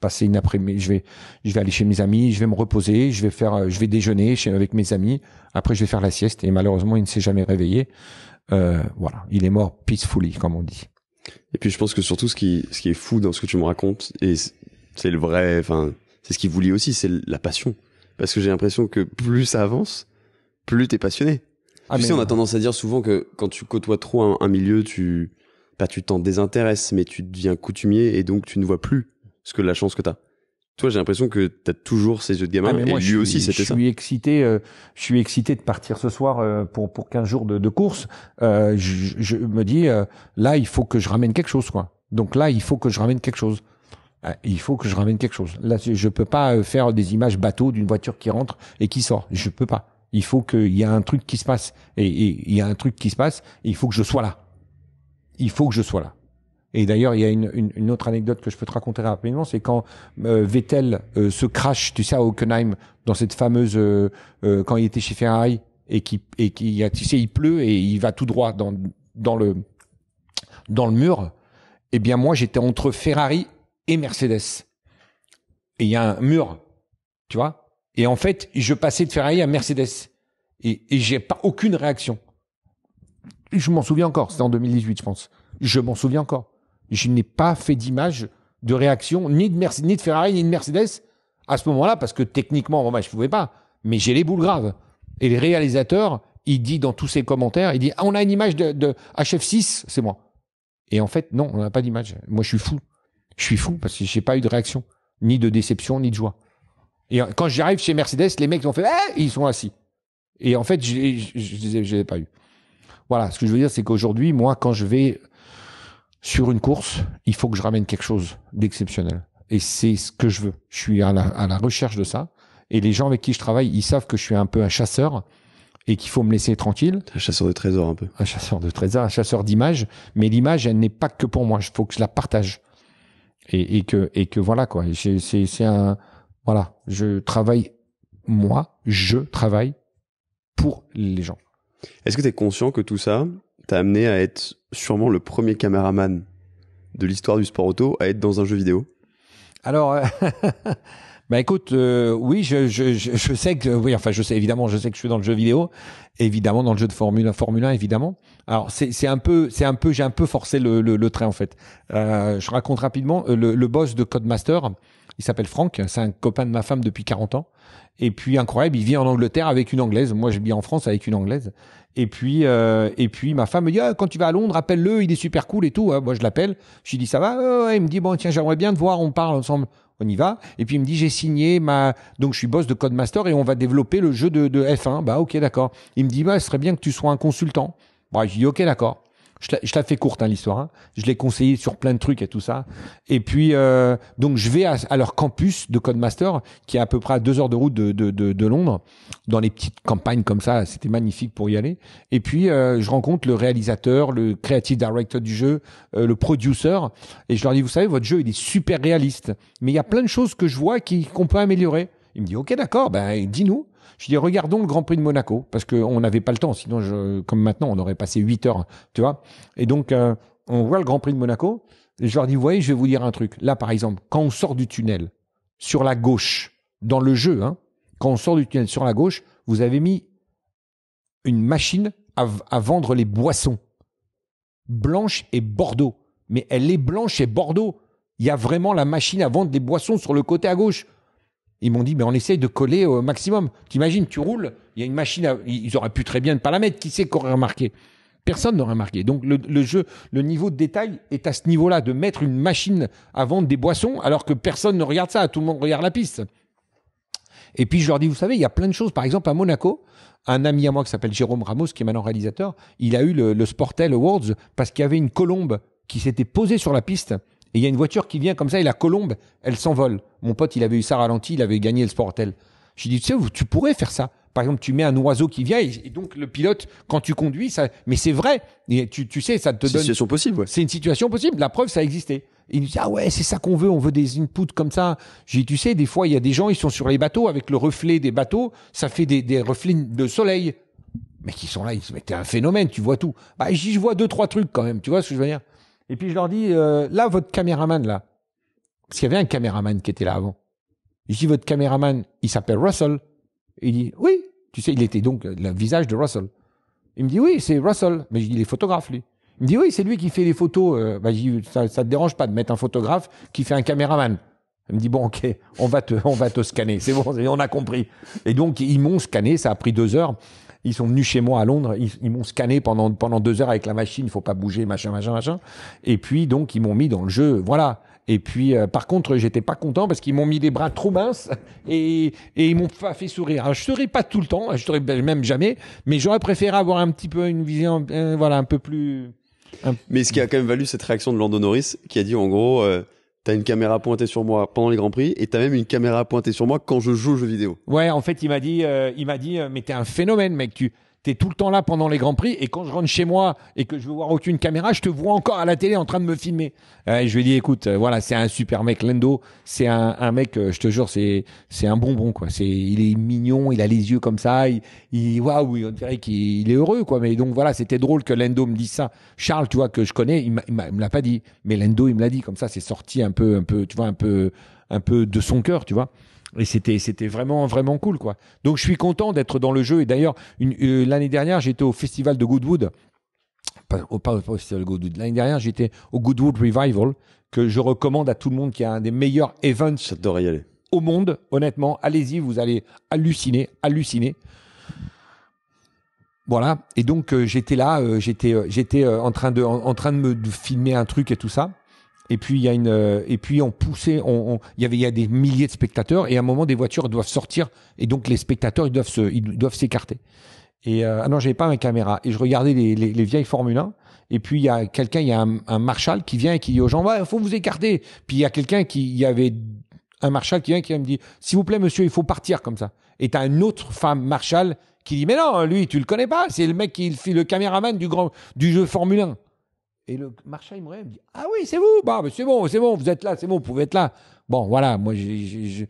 passer une après-midi, je vais, je vais aller chez mes amis, je vais me reposer, je vais faire, euh, je vais déjeuner chez, avec mes amis. Après, je vais faire la sieste. Et malheureusement, il ne s'est jamais réveillé. Euh, voilà, il est mort peacefully, comme on dit. Et puis, je pense que surtout, ce qui, ce qui est fou dans ce que tu me racontes, et c'est le vrai, enfin, c'est ce qui vous lie aussi, c'est la passion. Parce que j'ai l'impression que plus ça avance, plus t'es passionné. Ah, tu sais, on a tendance à dire souvent que quand tu côtoies trop un milieu, tu, tu t'en désintéresses, mais tu deviens coutumier et donc tu ne vois plus ce que la chance que tu as. Toi, j'ai l'impression que tu as toujours ces yeux de gamin ah, mais et lui aussi, c'était ça. Je suis excité, euh, je suis excité de partir ce soir euh, pour pour 15 jours de, course. Euh, je, me dis là, il faut que je ramène quelque chose, quoi. Donc là, il faut que je ramène quelque chose. Il faut que je ramène quelque chose. Là, je peux pas faire des images bateau d'une voiture qui rentre et qui sort. Je peux pas. Il faut qu'il y ait un truc qui se passe et il y a un truc qui se passe. Et il faut que je sois là il faut que je sois là. Et d'ailleurs, il y a une, autre anecdote que je peux te raconter rapidement, c'est quand euh, Vettel euh, se crache, tu sais, à Hockenheim, dans cette fameuse, euh, quand il était chez Ferrari, et qui, et qui, tu il pleut et il va tout droit dans, dans le, dans le mur. Eh bien, moi, j'étais entre Ferrari et Mercedes. Et il y a un mur, tu vois. Et en fait, je passais de Ferrari à Mercedes. Et, et j'ai pas aucune réaction je m'en souviens encore, c'était en 2018, je pense. Je m'en souviens encore. Je n'ai pas fait d'image de réaction, ni de, ni de Ferrari, ni de Mercedes, à ce moment-là, parce que techniquement, moi, bah, je ne pouvais pas. Mais j'ai les boules graves. Et le réalisateur il dit dans tous ses commentaires, il dit, ah, on a une image de, HF6, c'est moi. Et en fait, non, on n'a pas d'image. Moi, je suis fou. Je suis fou parce que n'ai pas eu de réaction, ni de déception, ni de joie. Et euh, quand j'arrive chez Mercedes, les mecs ont fait, eh! ils sont assis. Et en fait, je ne les ai pas eu. Voilà, ce que je veux dire, c'est qu'aujourd'hui, moi, quand je vais sur une course, il faut que je ramène quelque chose d'exceptionnel. Et c'est ce que je veux. Je suis à la, recherche de ça. Et les gens avec qui je travaille, ils savent que je suis un peu un chasseur et qu'il faut me laisser tranquille. Un chasseur de trésors un peu. Un chasseur de trésors, un chasseur d'images. Mais l'image, elle n'est pas que pour moi. Il faut que je la partage. Et, et que et que voilà quoi. C'est un voilà. Je travaille moi. Je travaille pour les gens. Est-ce que tu es conscient que tout ça t'a amené à être sûrement le premier caméraman de l'histoire du sport auto à être dans un jeu vidéo Alors, euh, bah écoute, euh, oui, je, je, je, sais que, oui, enfin, je sais évidemment, je sais que je suis dans le jeu vidéo, évidemment dans le jeu de Formule Formule 1, évidemment. Alors c'est un peu, c'est un peu, j'ai un peu forcé le, trait en fait. Euh, je raconte rapidement euh, le, boss de Codemaster. Il s'appelle Franck, c'est un copain de ma femme depuis 40 ans. Et puis incroyable, il vit en Angleterre avec une anglaise. Moi, je vis en France avec une anglaise. Et puis euh, et puis ma femme me dit ah, quand tu vas à Londres, appelle-le, il est super cool et tout. Hein. Moi, je l'appelle. Je lui dis ça va. il me dit bon tiens, j'aimerais bien te voir, on parle ensemble. On y va. Et puis il me dit j'ai signé ma donc je suis boss de Codemaster et on va développer le jeu de, de F1. Bah ok d'accord. Il me dit bah ce serait bien que tu sois un consultant. Bon, je dis OK, d'accord. Je la, je la, fais courte hein, l'histoire. Hein. Je l'ai conseillé sur plein de trucs et tout ça. Et puis euh, donc je vais à, leur campus de Codemaster qui est à peu près à deux heures de route de, de, de, Londres, dans les petites campagnes comme ça. C'était magnifique pour y aller. Et puis euh, je rencontre le réalisateur, le creative director du jeu, euh, le producer, et je leur dis vous savez votre jeu il est super réaliste, mais il y a plein de choses que je vois qui qu'on peut améliorer. Il me dit ok d'accord, ben dis-nous. Je dis, regardons le Grand Prix de Monaco, parce qu'on n'avait pas le temps, sinon, comme maintenant, on aurait passé 8 heures, tu vois. Et donc, euh, on voit le Grand Prix de Monaco, et je leur dis, voyez, je vais vous dire un truc. Là, par exemple, quand on sort du tunnel, sur la gauche, dans le jeu, hein, quand on sort du tunnel sur la gauche, vous avez mis une machine à, à vendre les boissons, blanche et bordeaux. Mais elle est blanche et bordeaux. Il y a vraiment la machine à vendre des boissons sur le côté à gauche. Ils m'ont dit, mais on essaye de coller au maximum. T'imagines, tu roules, il y a une machine, ils auraient pu très bien ne pas la mettre. Qui sait qu'aurait remarqué Personne n'aurait remarqué. Donc le, jeu, le niveau de détail est à ce niveau-là, de mettre une machine à vendre des boissons alors que personne ne regarde ça, tout le monde regarde la piste. Et puis je leur dis, vous savez, il y a plein de choses. Par exemple, à Monaco, un ami à moi qui s'appelle Jérôme Ramos, qui est maintenant réalisateur, il a eu le, le Sportel Awards parce qu'il y avait une colombe qui s'était posée sur la piste et il y a une voiture qui vient comme ça et la colombe, elle s'envole. Mon pote, il avait eu ça ralenti, il avait gagné le sportel J'ai dit, tu sais, tu pourrais faire ça. Par exemple, tu mets un oiseau qui vient et, donc le pilote, quand tu conduis, ça. Mais c'est vrai. Et tu, sais, ça te donne. C'est une situation possible. Ouais. C'est une situation possible. La preuve, ça a existé. il nous dit ah ouais, c'est ça qu'on veut. On veut des inputs comme ça. J'ai dit, tu sais, des fois, il y a des gens, ils sont sur les bateaux avec le reflet des bateaux, ça fait des, des reflets de soleil. Mais qui sont là, ils se mettent un phénomène. Tu vois tout. Bah, je vois deux trois trucs quand même. Tu vois ce que je veux dire et puis je leur dis, euh, là, votre caméraman, là, parce qu'il y avait un caméraman qui était là avant. Je dis, votre caméraman, il s'appelle Russell. il dit, oui, tu sais, il était donc le visage de Russell. Il me dit, oui, c'est Russell. Mais je dis, il est photographe, lui. Il me dit, oui, c'est lui qui fait les photos. Euh, bah, je ça, ne te dérange pas de mettre un photographe qui fait un caméraman. Il me dit, bon, ok, on va te, on va te scanner. C'est bon, on a compris. Et donc, ils m'ont scanné. Ça a pris deux heures. Ils sont venus chez moi à Londres, ils, m'ont scanné pendant, pendant deux heures avec la machine, il faut pas bouger, machin, machin, machin. Et puis, donc, ils m'ont mis dans le jeu, voilà. Et puis, euh, par contre, j'étais pas content parce qu'ils m'ont mis des bras trop minces et, et ils m'ont pas fait sourire. Alors, je serais pas tout le temps, je serais même jamais, mais j'aurais préféré avoir un petit peu une vision, euh, voilà, un peu plus. Mais ce qui a quand même valu cette réaction de Lando Norris qui a dit en gros. Euh, T'as une caméra pointée sur moi pendant les grands prix et t'as même une caméra pointée sur moi quand je joue aux jeux vidéo. Ouais, en fait, il m'a dit, euh, il m'a dit, euh, mais t'es un phénomène, mec. Tu, tu tout le temps là pendant les Grands Prix, et quand je rentre chez moi et que je veux voir aucune caméra, je te vois encore à la télé en train de me filmer. Euh, et je lui ai dit, écoute, euh, voilà, c'est un super mec, Lendo, c'est un, mec, euh, je te jure, c'est c'est un bonbon, quoi. C'est Il est mignon, il a les yeux comme ça, il, il waouh, on dirait qu'il est heureux, quoi. Mais donc voilà, c'était drôle que Lendo me dise ça. Charles, tu vois, que je connais, il, il me l'a pas dit, mais Lendo, il me l'a dit, comme ça, c'est sorti un peu, un peu, tu vois, un peu, un peu de son cœur, tu vois. Et c'était c'était vraiment vraiment cool quoi. Donc je suis content d'être dans le jeu. Et d'ailleurs euh, l'année dernière j'étais au festival de Goodwood. Pas, au, festival Goodwood. L'année dernière j'étais au Goodwood Revival que je recommande à tout le monde qui a un des meilleurs events. Au monde honnêtement allez-y vous allez halluciner halluciner. Voilà et donc euh, j'étais là euh, j'étais j'étais en train de train de me de filmer un truc et tout ça. Et puis il y a une euh, et puis on poussait, il y avait il y a des milliers de spectateurs et à un moment des voitures doivent sortir et donc les spectateurs ils doivent se, ils doivent s'écarter. Et euh, ah non j'avais pas ma caméra et je regardais les, les, vieilles Formule 1 et puis il y a quelqu'un il y a un, marshal qui vient et qui dit aux gens il faut vous écarter. Puis il y a quelqu'un qui il y avait un marshal qui vient qui me dit s'il vous plaît monsieur il faut partir comme ça. Et t'as une autre femme marshal qui dit mais non lui tu le connais pas c'est le mec qui fait le caméraman du grand du jeu Formule 1. Et le marchand, il me dit Ah oui, c'est vous Bah, c'est bon, c'est bon, vous êtes là, c'est bon, vous pouvez être là. Bon, voilà, moi, je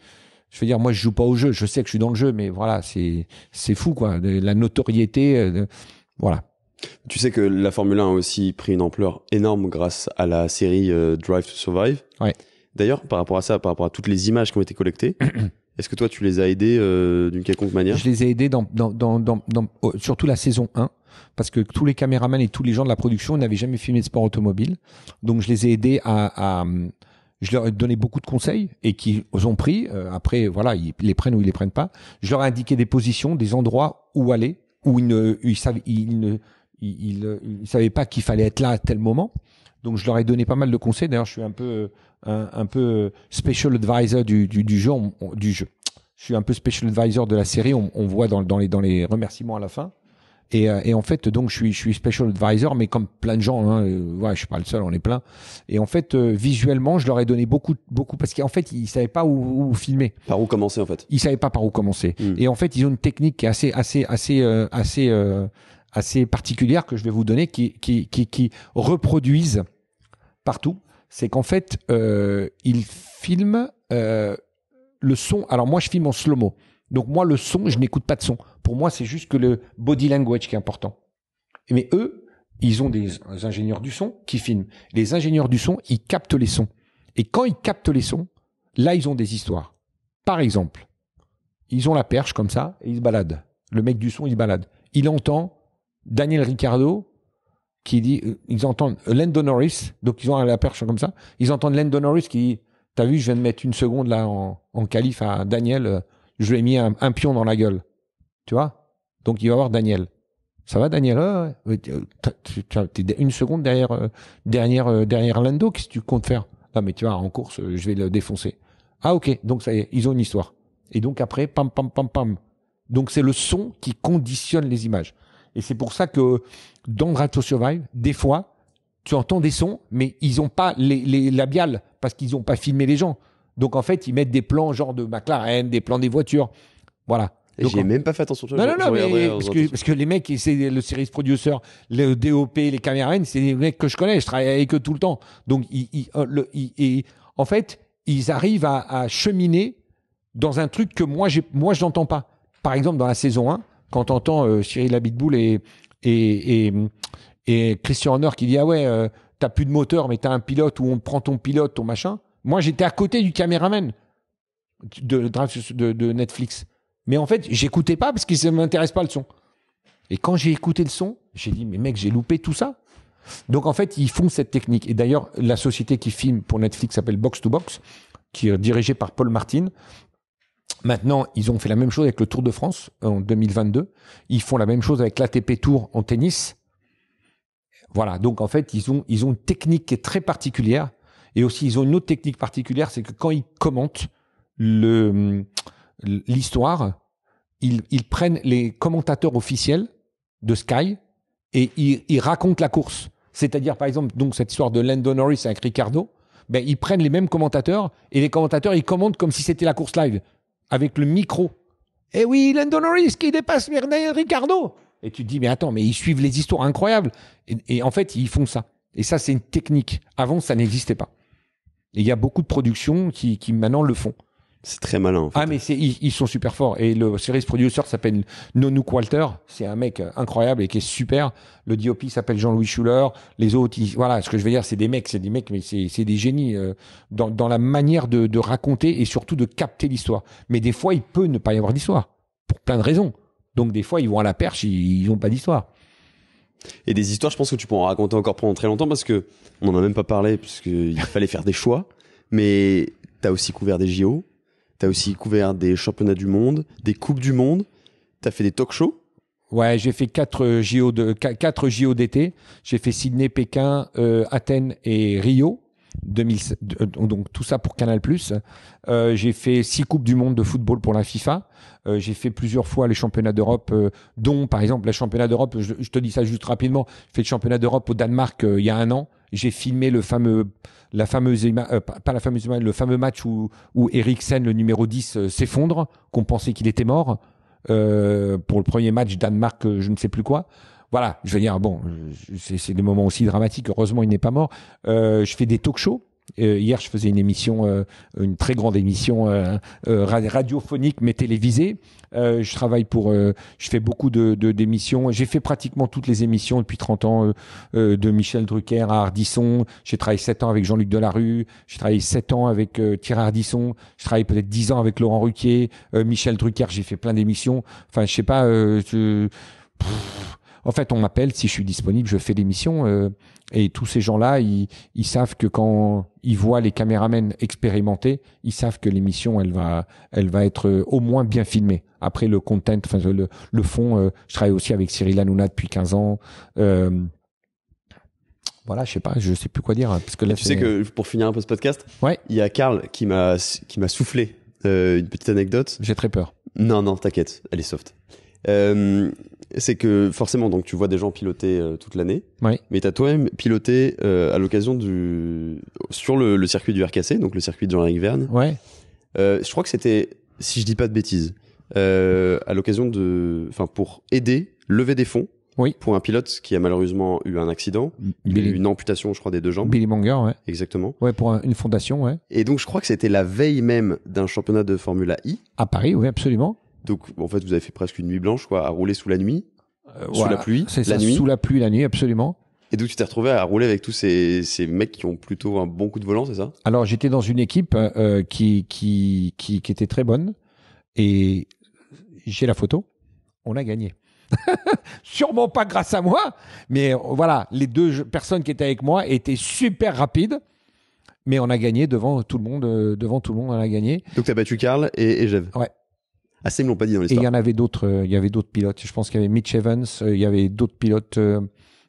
je veux dire, moi, je joue pas au jeu. Je sais que je suis dans le jeu, mais voilà, c'est c'est fou, quoi. De, la notoriété, euh, voilà. Tu sais que la Formule 1 a aussi pris une ampleur énorme grâce à la série euh, Drive to Survive. D'ailleurs, par rapport à ça, par rapport à toutes les images qui ont été collectées, est-ce que toi, tu les as aidées euh, d'une quelconque manière Je les ai aidés dans, dans, dans, dans, oh, surtout la saison 1 parce que tous les caméramans et tous les gens de la production n'avaient jamais filmé de sport automobile. Donc je les ai aidés à, à je leur ai donné beaucoup de conseils et qui ont pris. Euh, après, voilà, ils les prennent ou ils les prennent pas. Je leur ai indiqué des positions, des endroits où aller, où ils ne, ils savaient, ils ne, savaient pas qu'il fallait être là à tel moment. Donc je leur ai donné pas mal de conseils. D'ailleurs, je suis un peu, un, peu special advisor du, du, du jeu, du jeu. Je suis un peu special advisor de la série. On, voit dans les, dans les remerciements à la fin. Et, euh, et, en fait, donc, je suis, je suis special advisor, mais comme plein de gens, hein, euh, ouais, je suis pas le seul, on est plein. Et en fait, euh, visuellement, je leur ai donné beaucoup, beaucoup, parce qu'en fait, ils savaient pas où, filmer. Par où commencer, en fait. Ils savaient pas par où commencer. Hmm. Et en fait, ils ont une technique qui est assez, assez, assez, assez, assez particulière que je vais vous donner, qui, qui, qui, qui reproduisent partout. C'est qu'en fait, ils filment le son. Alors moi, je filme en slow-mo. Donc moi, le son, je n'écoute pas de son. Pour moi, c'est juste que le body language qui est important. Mais eux, ils ont des ingénieurs du son qui filment. Les ingénieurs du son, ils captent les sons. Et quand ils captent les sons, là, ils ont des histoires. Par exemple, ils ont la perche comme ça et ils se baladent. Le mec du son, il se balade. Il entend Daniel Ricardo qui dit, euh, ils entendent Lando Norris, donc ils ont la perche comme ça. Ils entendent Lando Norris qui dit, t'as vu, je viens de mettre une seconde là en, en à Daniel euh, je lui ai mis un, pion dans la gueule. Tu vois Donc il va voir Daniel. Ça va, Daniel euh, une seconde derrière, euh, derrière, euh, derrière Lando. Qu'est-ce que tu comptes faire Non, mais tu vois, en course, je vais le défoncer. Ah, ok. Donc, ça y est, ils ont une histoire. Et donc, après, pam, pam, pam, pam. Donc, c'est le son qui conditionne les images. Et c'est pour ça que dans radio Survive, des fois, tu entends des sons, mais ils n'ont pas les, les labiales parce qu'ils n'ont pas filmé les gens. Donc en fait, ils mettent des plans genre de McLaren, des plans des voitures. Voilà. J'ai même pas fait attention. Non, non, non, mais parce, que, les mecs, c'est le series producer, le DOP, les caméramans, c'est des mecs que je connais, je travaille avec eux tout le temps. Donc, euh, en fait, ils arrivent à, cheminer dans un truc que moi, moi je n'entends pas. Par exemple, dans la saison 1, quand on entend euh, Cyril Abitboul et, et, et, Christian Horner qui dit Ah ouais, euh, t'as plus de moteur, mais t'as un pilote où on prend ton pilote, ton machin. Moi, j'étais à côté du caméraman de, Netflix. Mais en fait, j'écoutais pas parce qu'il ça m'intéresse pas le son. Et quand j'ai écouté le son, j'ai dit, mais mec, j'ai loupé tout ça. Donc en fait, ils font cette technique. Et d'ailleurs, la société qui filme pour Netflix s'appelle Box to Box, qui est dirigée par Paul Martin. Maintenant, ils ont fait la même chose avec le Tour de France en 2022. Ils font la même chose avec l'ATP Tour en tennis. Voilà. Donc en fait, ils ont, ils ont une technique qui est très particulière et aussi, ils ont une autre technique particulière, c'est que quand ils commentent l'histoire, ils, prennent les commentateurs officiels de Sky et ils, racontent la course. C'est-à-dire, par exemple, donc cette histoire de Lando Norris avec Ricardo, ben, ils prennent les mêmes commentateurs et les commentateurs, ils commentent comme si c'était la course live, avec le micro. Eh oui, Lando Norris qui dépasse Ricardo Et tu te dis, mais attends, mais ils suivent les histoires incroyables. et en fait, ils font ça. Et ça, c'est une technique. Avant, ça n'existait pas. Et il y a beaucoup de productions qui, qui maintenant le font. C'est très malin. En fait. Ah mais c'est, ils, sont super forts et le series producer s'appelle Nonouk Walter, c'est un mec incroyable et qui est super. Le DOP s'appelle Jean-Louis Schuller, les autres, voilà, ce que je veux dire, c'est des mecs, c'est des mecs, mais c'est, des génies euh, dans, la manière de, raconter et surtout de capter l'histoire. Mais des fois, il peut ne pas y avoir d'histoire pour plein de raisons. Donc des fois, ils vont à la perche, ils n'ont pas d'histoire. Et des histoires, je pense que tu pourras en raconter encore pendant très longtemps parce que on n'en a même pas parlé puisqu'il fallait faire des choix. Mais t'as aussi couvert des JO, t'as aussi couvert des championnats du monde, des coupes du monde, t'as fait des talk shows. Ouais, j'ai fait 4 euh, JO d'été. J'ai fait Sydney, Pékin, euh, Athènes et Rio. Euh, donc tout ça pour Canal+. Euh, j'ai fait six coupes du monde de football pour la FIFA. Euh, j'ai fait plusieurs fois les championnats d'Europe, dont par exemple le championnat d'Europe. Je, te dis ça juste rapidement. J'ai fait le championnat d'Europe au Danemark il y a un an. J'ai filmé le fameux, pas la fameuse le fameux match où, où Eriksen, le numéro 10, s'effondre, qu'on pensait qu'il était mort. pour le premier match Danemark, je ne sais plus quoi voilà, je veux dire, bon, c'est des moments aussi dramatiques. Heureusement, il n'est pas mort. Euh, je fais des talk shows. Euh, hier, je faisais une émission, euh, une très grande émission radiophonique mais télévisée. je travaille pour, je fais beaucoup de d'émissions. J'ai fait pratiquement toutes les émissions depuis 30 ans, de Michel Drucker à Ardisson. J'ai travaillé 7 ans avec Jean-Luc Delarue. J'ai travaillé 7 ans avec Thierry Ardisson. Je travaille peut-être 10 ans avec Laurent Ruquier, Michel Drucker. J'ai fait plein d'émissions. Enfin, je sais pas en fait, on m'appelle si je suis disponible, je fais l'émission. Euh, et tous ces gens-là, ils, savent que quand ils voient les caméramens expérimentés, ils savent que l'émission, elle va, elle va être euh, au moins bien filmée. Après le content, enfin le, fond, euh, je travaille aussi avec Cyril Hanouna depuis 15 ans. voilà, je sais pas, je sais plus quoi dire hein, parce que là, tu sais que pour finir un peu ce podcast, ouais. il y a Karl qui m'a qui m'a soufflé une petite anecdote. J'ai très peur. Non non, t'inquiète, elle est soft. Euh, c'est que forcément, donc tu vois des gens piloter euh, toute l'année, mais tu as toi-même piloté euh, à l'occasion du sur le, circuit du RKC, donc le circuit de Jean-Éric Verne. Ouais. je crois que c'était, si je dis pas de bêtises, à l'occasion de, enfin pour aider, lever des fonds. Pour un pilote qui a malheureusement eu un accident, mm. une amputation, je crois, des deux jambes. Billy Manger, ouais. Exactement. Ouais, pour une fondation, ouais. Et donc, je crois que c'était la veille même d'un championnat de Formule I. À Paris, oui, absolument. Donc en fait, vous avez fait presque une nuit blanche, quoi, à rouler sous la nuit, euh, sous la pluie, la ça, nuit. sous la pluie, la nuit, absolument. Et donc tu t'es retrouvé à rouler avec tous ces, ces mecs qui ont plutôt un bon coup de volant, c'est ça Alors j'étais dans une équipe euh, euh, qui, qui, qui, était très bonne et j'ai la photo. On a gagné. Sûrement pas grâce à moi, mais voilà, les deux personnes qui étaient avec moi étaient super rapides mais on a gagné devant tout le monde, devant tout le monde, on a gagné. Donc tu as battu Karl et, et Jev. Ouais. Ah, ils l'ont pas dit dans l'histoire. Et il y en avait d'autres, euh, il y avait d'autres pilotes. Je pense qu'il y avait Mitch Evans, euh, il y avait d'autres pilotes. Euh,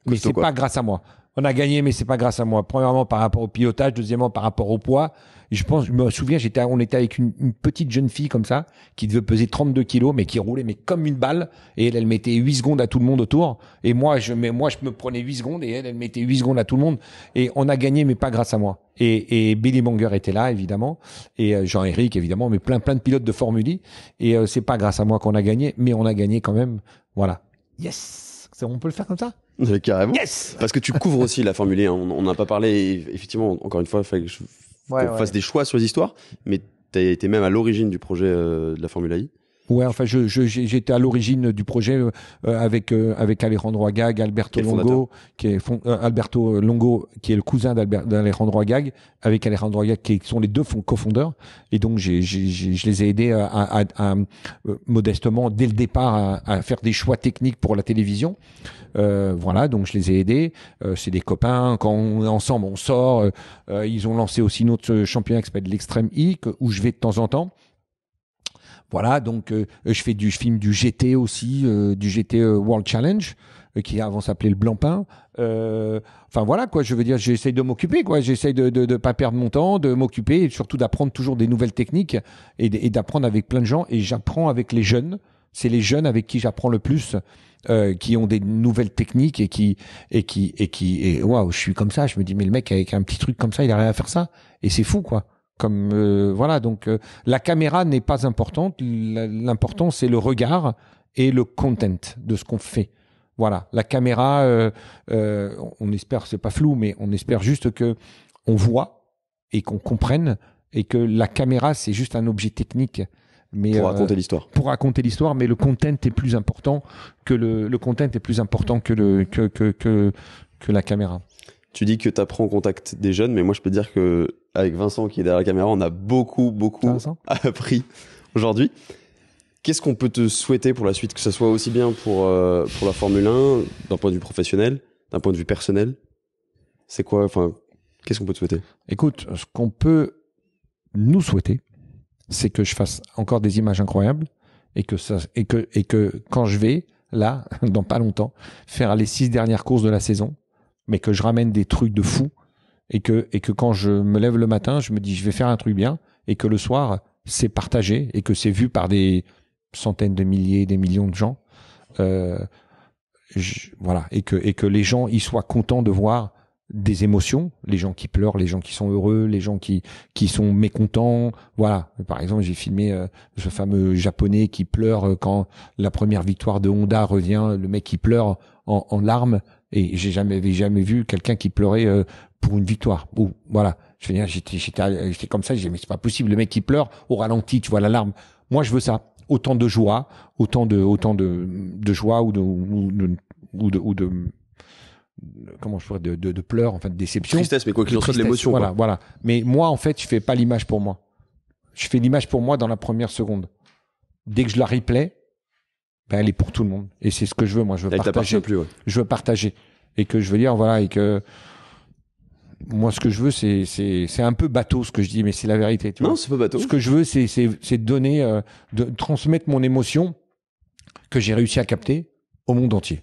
mais c'est pas grâce à moi. On a gagné, mais c'est pas grâce à moi. Premièrement, par rapport au pilotage. Deuxièmement, par rapport au poids. je pense, je me souviens, j'étais, on était avec une, petite jeune fille comme ça, qui devait peser 32 kilos, mais qui roulait, mais comme une balle. Et elle, elle mettait 8 secondes à tout le monde autour. Et moi, je, mais moi, je me prenais 8 secondes et elle, mettait 8 secondes à tout le monde. Et on a gagné, mais pas grâce à moi. Et, Billy Monger était là, évidemment. Et euh, Jean-Éric, évidemment, mais plein, plein de pilotes de Formule e. Et euh, c'est pas grâce à moi qu'on a gagné, mais on a gagné quand même. Voilà. Yes! On peut le faire comme ça Carrément. Yes Parce que tu couvres aussi la Formule 1. On n'a pas parlé, effectivement, encore une fois, il fallait que fasse des choix sur les histoires, mais tu as été même à l'origine du projet euh, de la Formule I. Ouais, enfin, je, j'étais à l'origine du projet euh, avec euh, avec Alejandro Agag, Alberto Longo, qui est euh, Alberto Longo, qui est le cousin d'Alejandro Agag, avec Alejandro Agag, qui sont les deux co cofondeurs. Et donc, j'ai, je les ai aidés à, modestement dès le départ à, faire des choix techniques pour la télévision. voilà, donc je les ai aidés. c'est des copains. Quand on est ensemble, on sort. ils ont lancé aussi notre championnat qui s'appelle l'extrême I, où je vais de temps en temps. Voilà, donc euh, je fais du film du GT aussi, euh, du GT euh, World Challenge qui avant s'appelait le blanc Blancpain. Enfin voilà quoi, je veux dire, j'essaye de m'occuper quoi, j'essaye de, de, de pas perdre mon temps, de m'occuper et surtout d'apprendre toujours des nouvelles techniques et d'apprendre avec plein de gens et j'apprends avec les jeunes. C'est les jeunes avec qui j'apprends le plus, qui ont des nouvelles techniques et qui et qui et qui et waouh, je suis comme ça. Je me dis mais le mec avec un petit truc comme ça, il rien à faire ça et c'est fou quoi. Comme euh, voilà, donc euh, la caméra n'est pas importante. L'important c'est le regard et le content de ce qu'on fait. Voilà, la caméra, euh, on espère, c'est pas flou, mais on espère juste que on voit et qu'on comprenne et que la caméra c'est juste un objet technique. Mais, pour raconter l'histoire. Pour raconter l'histoire, mais le content est plus important que le, le content est plus important que le que, que, que la caméra tu dis que tu apprends au contact des jeunes, mais moi je peux dire que avec Vincent qui est derrière la caméra, on a beaucoup, beaucoup appris aujourd'hui. Qu'est-ce qu'on peut te souhaiter pour la suite, que ce soit aussi bien pour, euh, pour la Formule 1, d'un point de vue professionnel, d'un point de vue personnel C'est quoi, enfin, qu'est-ce qu'on peut te souhaiter Écoute, ce qu'on peut nous souhaiter, c'est que je fasse encore des images incroyables et que, ça, et que, et que quand je vais, là, dans pas longtemps, faire les six dernières courses de la saison, mais que je ramène des trucs de fou et que, et que quand je me lève le matin, je me dis je vais faire un truc bien et que le soir, c'est partagé et que c'est vu par des centaines de milliers, des millions de gens. Euh, voilà, et que, et que les gens y soient contents de voir des émotions, les gens qui pleurent, les gens qui sont heureux, les gens qui qui sont mécontents, voilà. Par exemple, j'ai filmé euh, ce fameux japonais qui pleure euh, quand la première victoire de Honda revient, le mec qui pleure en larmes et j'ai jamais, jamais vu quelqu'un qui pleurait euh, pour une victoire. Ou voilà, je veux dire, j'étais, comme ça. J'ai mais c'est pas possible. Le mec qui pleure au ralenti, tu vois l'alarme. Moi, je veux ça. Autant de joie, autant de, joie ou de, ou de, ou de, comment je pourrais de, de, pleurs en fait de déception tristesse mais quoi qu'il en soit de l'émotion voilà voilà mais moi en fait je fais pas l'image pour moi je fais l'image pour moi dans la première seconde dès que je la replay elle est pour tout le monde. Et c'est ce que je veux, moi. Je veux partager. Plus, ouais. Je veux partager. Et que je veux dire, voilà, et que moi, ce que je veux, c'est, c'est, c'est un peu bateau ce que je dis, mais c'est la vérité. Tu non, c'est pas bateau. Ce que je veux, c'est, c'est, c'est donner, euh, de transmettre mon émotion que j'ai réussi à capter au monde entier.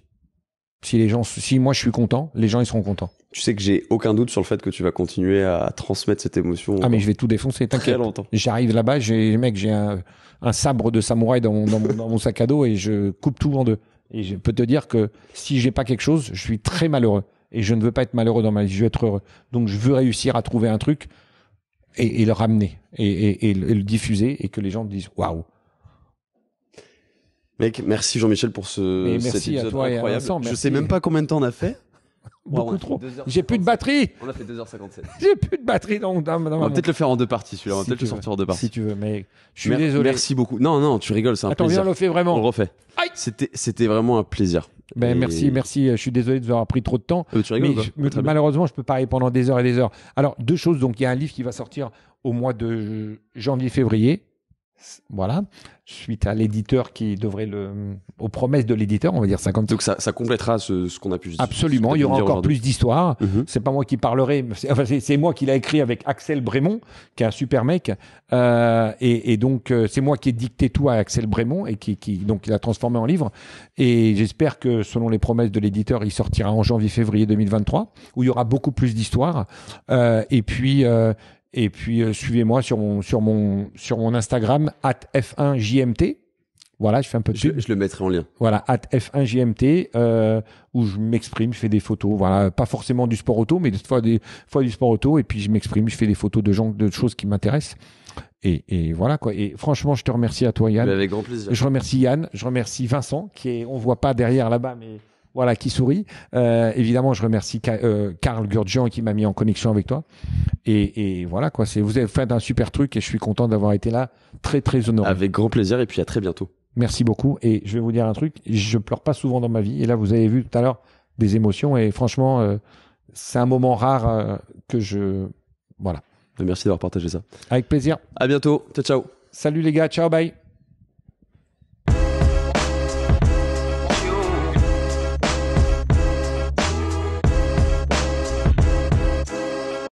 Si les gens, si moi je suis content, les gens ils seront contents. Tu sais que j'ai aucun doute sur le fait que tu vas continuer à transmettre cette émotion. Ah mais je vais tout défoncer. Très longtemps. J'arrive là-bas, j'ai mec, j'ai un, sabre de samouraï dans mon, sac à dos et je coupe tout en deux. Et je peux te dire que si j'ai pas quelque chose, je suis très malheureux et je ne veux pas être malheureux dans ma vie. Je veux être heureux. Donc je veux réussir à trouver un truc et, le ramener et, et le diffuser et que les gens disent waouh. Mec, merci Jean-Michel pour ce cet épisode incroyable. Je sais même pas combien de temps on a fait. Beaucoup trop. J'ai plus de batterie. On a fait 2h57. J'ai plus de batterie donc On va peut-être le faire en deux parties celui-là, on va peut-être le sortir en deux parties. Si tu veux, mais je suis désolé. Merci beaucoup. Non non, tu rigoles, c'est un Attends, viens, on le fait on le refait. C'était vraiment un plaisir. Ben, merci, merci. Je suis désolé de vous avoir pris trop de temps. Euh, tu rigoles Mais je- malheureusement, je peux parler pendant des heures et des heures. Alors, deux choses. Donc, il y a un livre qui va sortir au mois de janvier-février. Voilà, suite à l'éditeur qui devrait le, aux promesses de l'éditeur, on va dire 50. Donc ça, ça complétera ce, qu'on a pu. Absolument, il y aura encore plus d'histoires. Mhm. C'est pas moi qui parlerai, c'est moi qui l'a écrit avec Axel Brémont, qui est un super mec, euh, et, donc euh, c'est moi qui ai dicté tout à Axel Brémont et qui, qui donc l'a transformé en livre. Et j'espère que selon les promesses de l'éditeur, il sortira en janvier-février 2023, où il y aura beaucoup plus d'histoires. Euh, et puis euh, et puis euh, suivez-moi sur mon, sur, mon, sur mon Instagram, at F1JMT. Voilà, je fais un peu de. Je, je le mettrai en lien. Voilà, at F1JMT, euh, où je m'exprime, je fais des photos. Voilà, pas forcément du sport auto, mais des fois, des fois du sport auto. Et puis je m'exprime, je fais des photos de gens, de choses qui m'intéressent. Et, et, voilà quoi. Et franchement, je te remercie à toi, Yann. avec grand plaisir. Je remercie Yann, je remercie Vincent, qui est, on voit pas derrière là-bas, mais voilà, qui sourit. Euh, évidemment, je remercie euh, Karl Gurdjian qui m'a mis en connexion avec toi. Et, voilà, quoi. C'est, vous avez fait un super truc et je suis content d'avoir été là. Très, très honoré. Avec grand plaisir et puis à très bientôt. Merci beaucoup. Et je vais vous dire un truc. Je pleure pas souvent dans ma vie. Et là, vous avez vu tout à l'heure des émotions. Et franchement, euh, c'est un moment rare que je, voilà. Merci d'avoir partagé ça. Avec plaisir. À bientôt. Ciao, ciao. Salut les gars. Ciao, bye.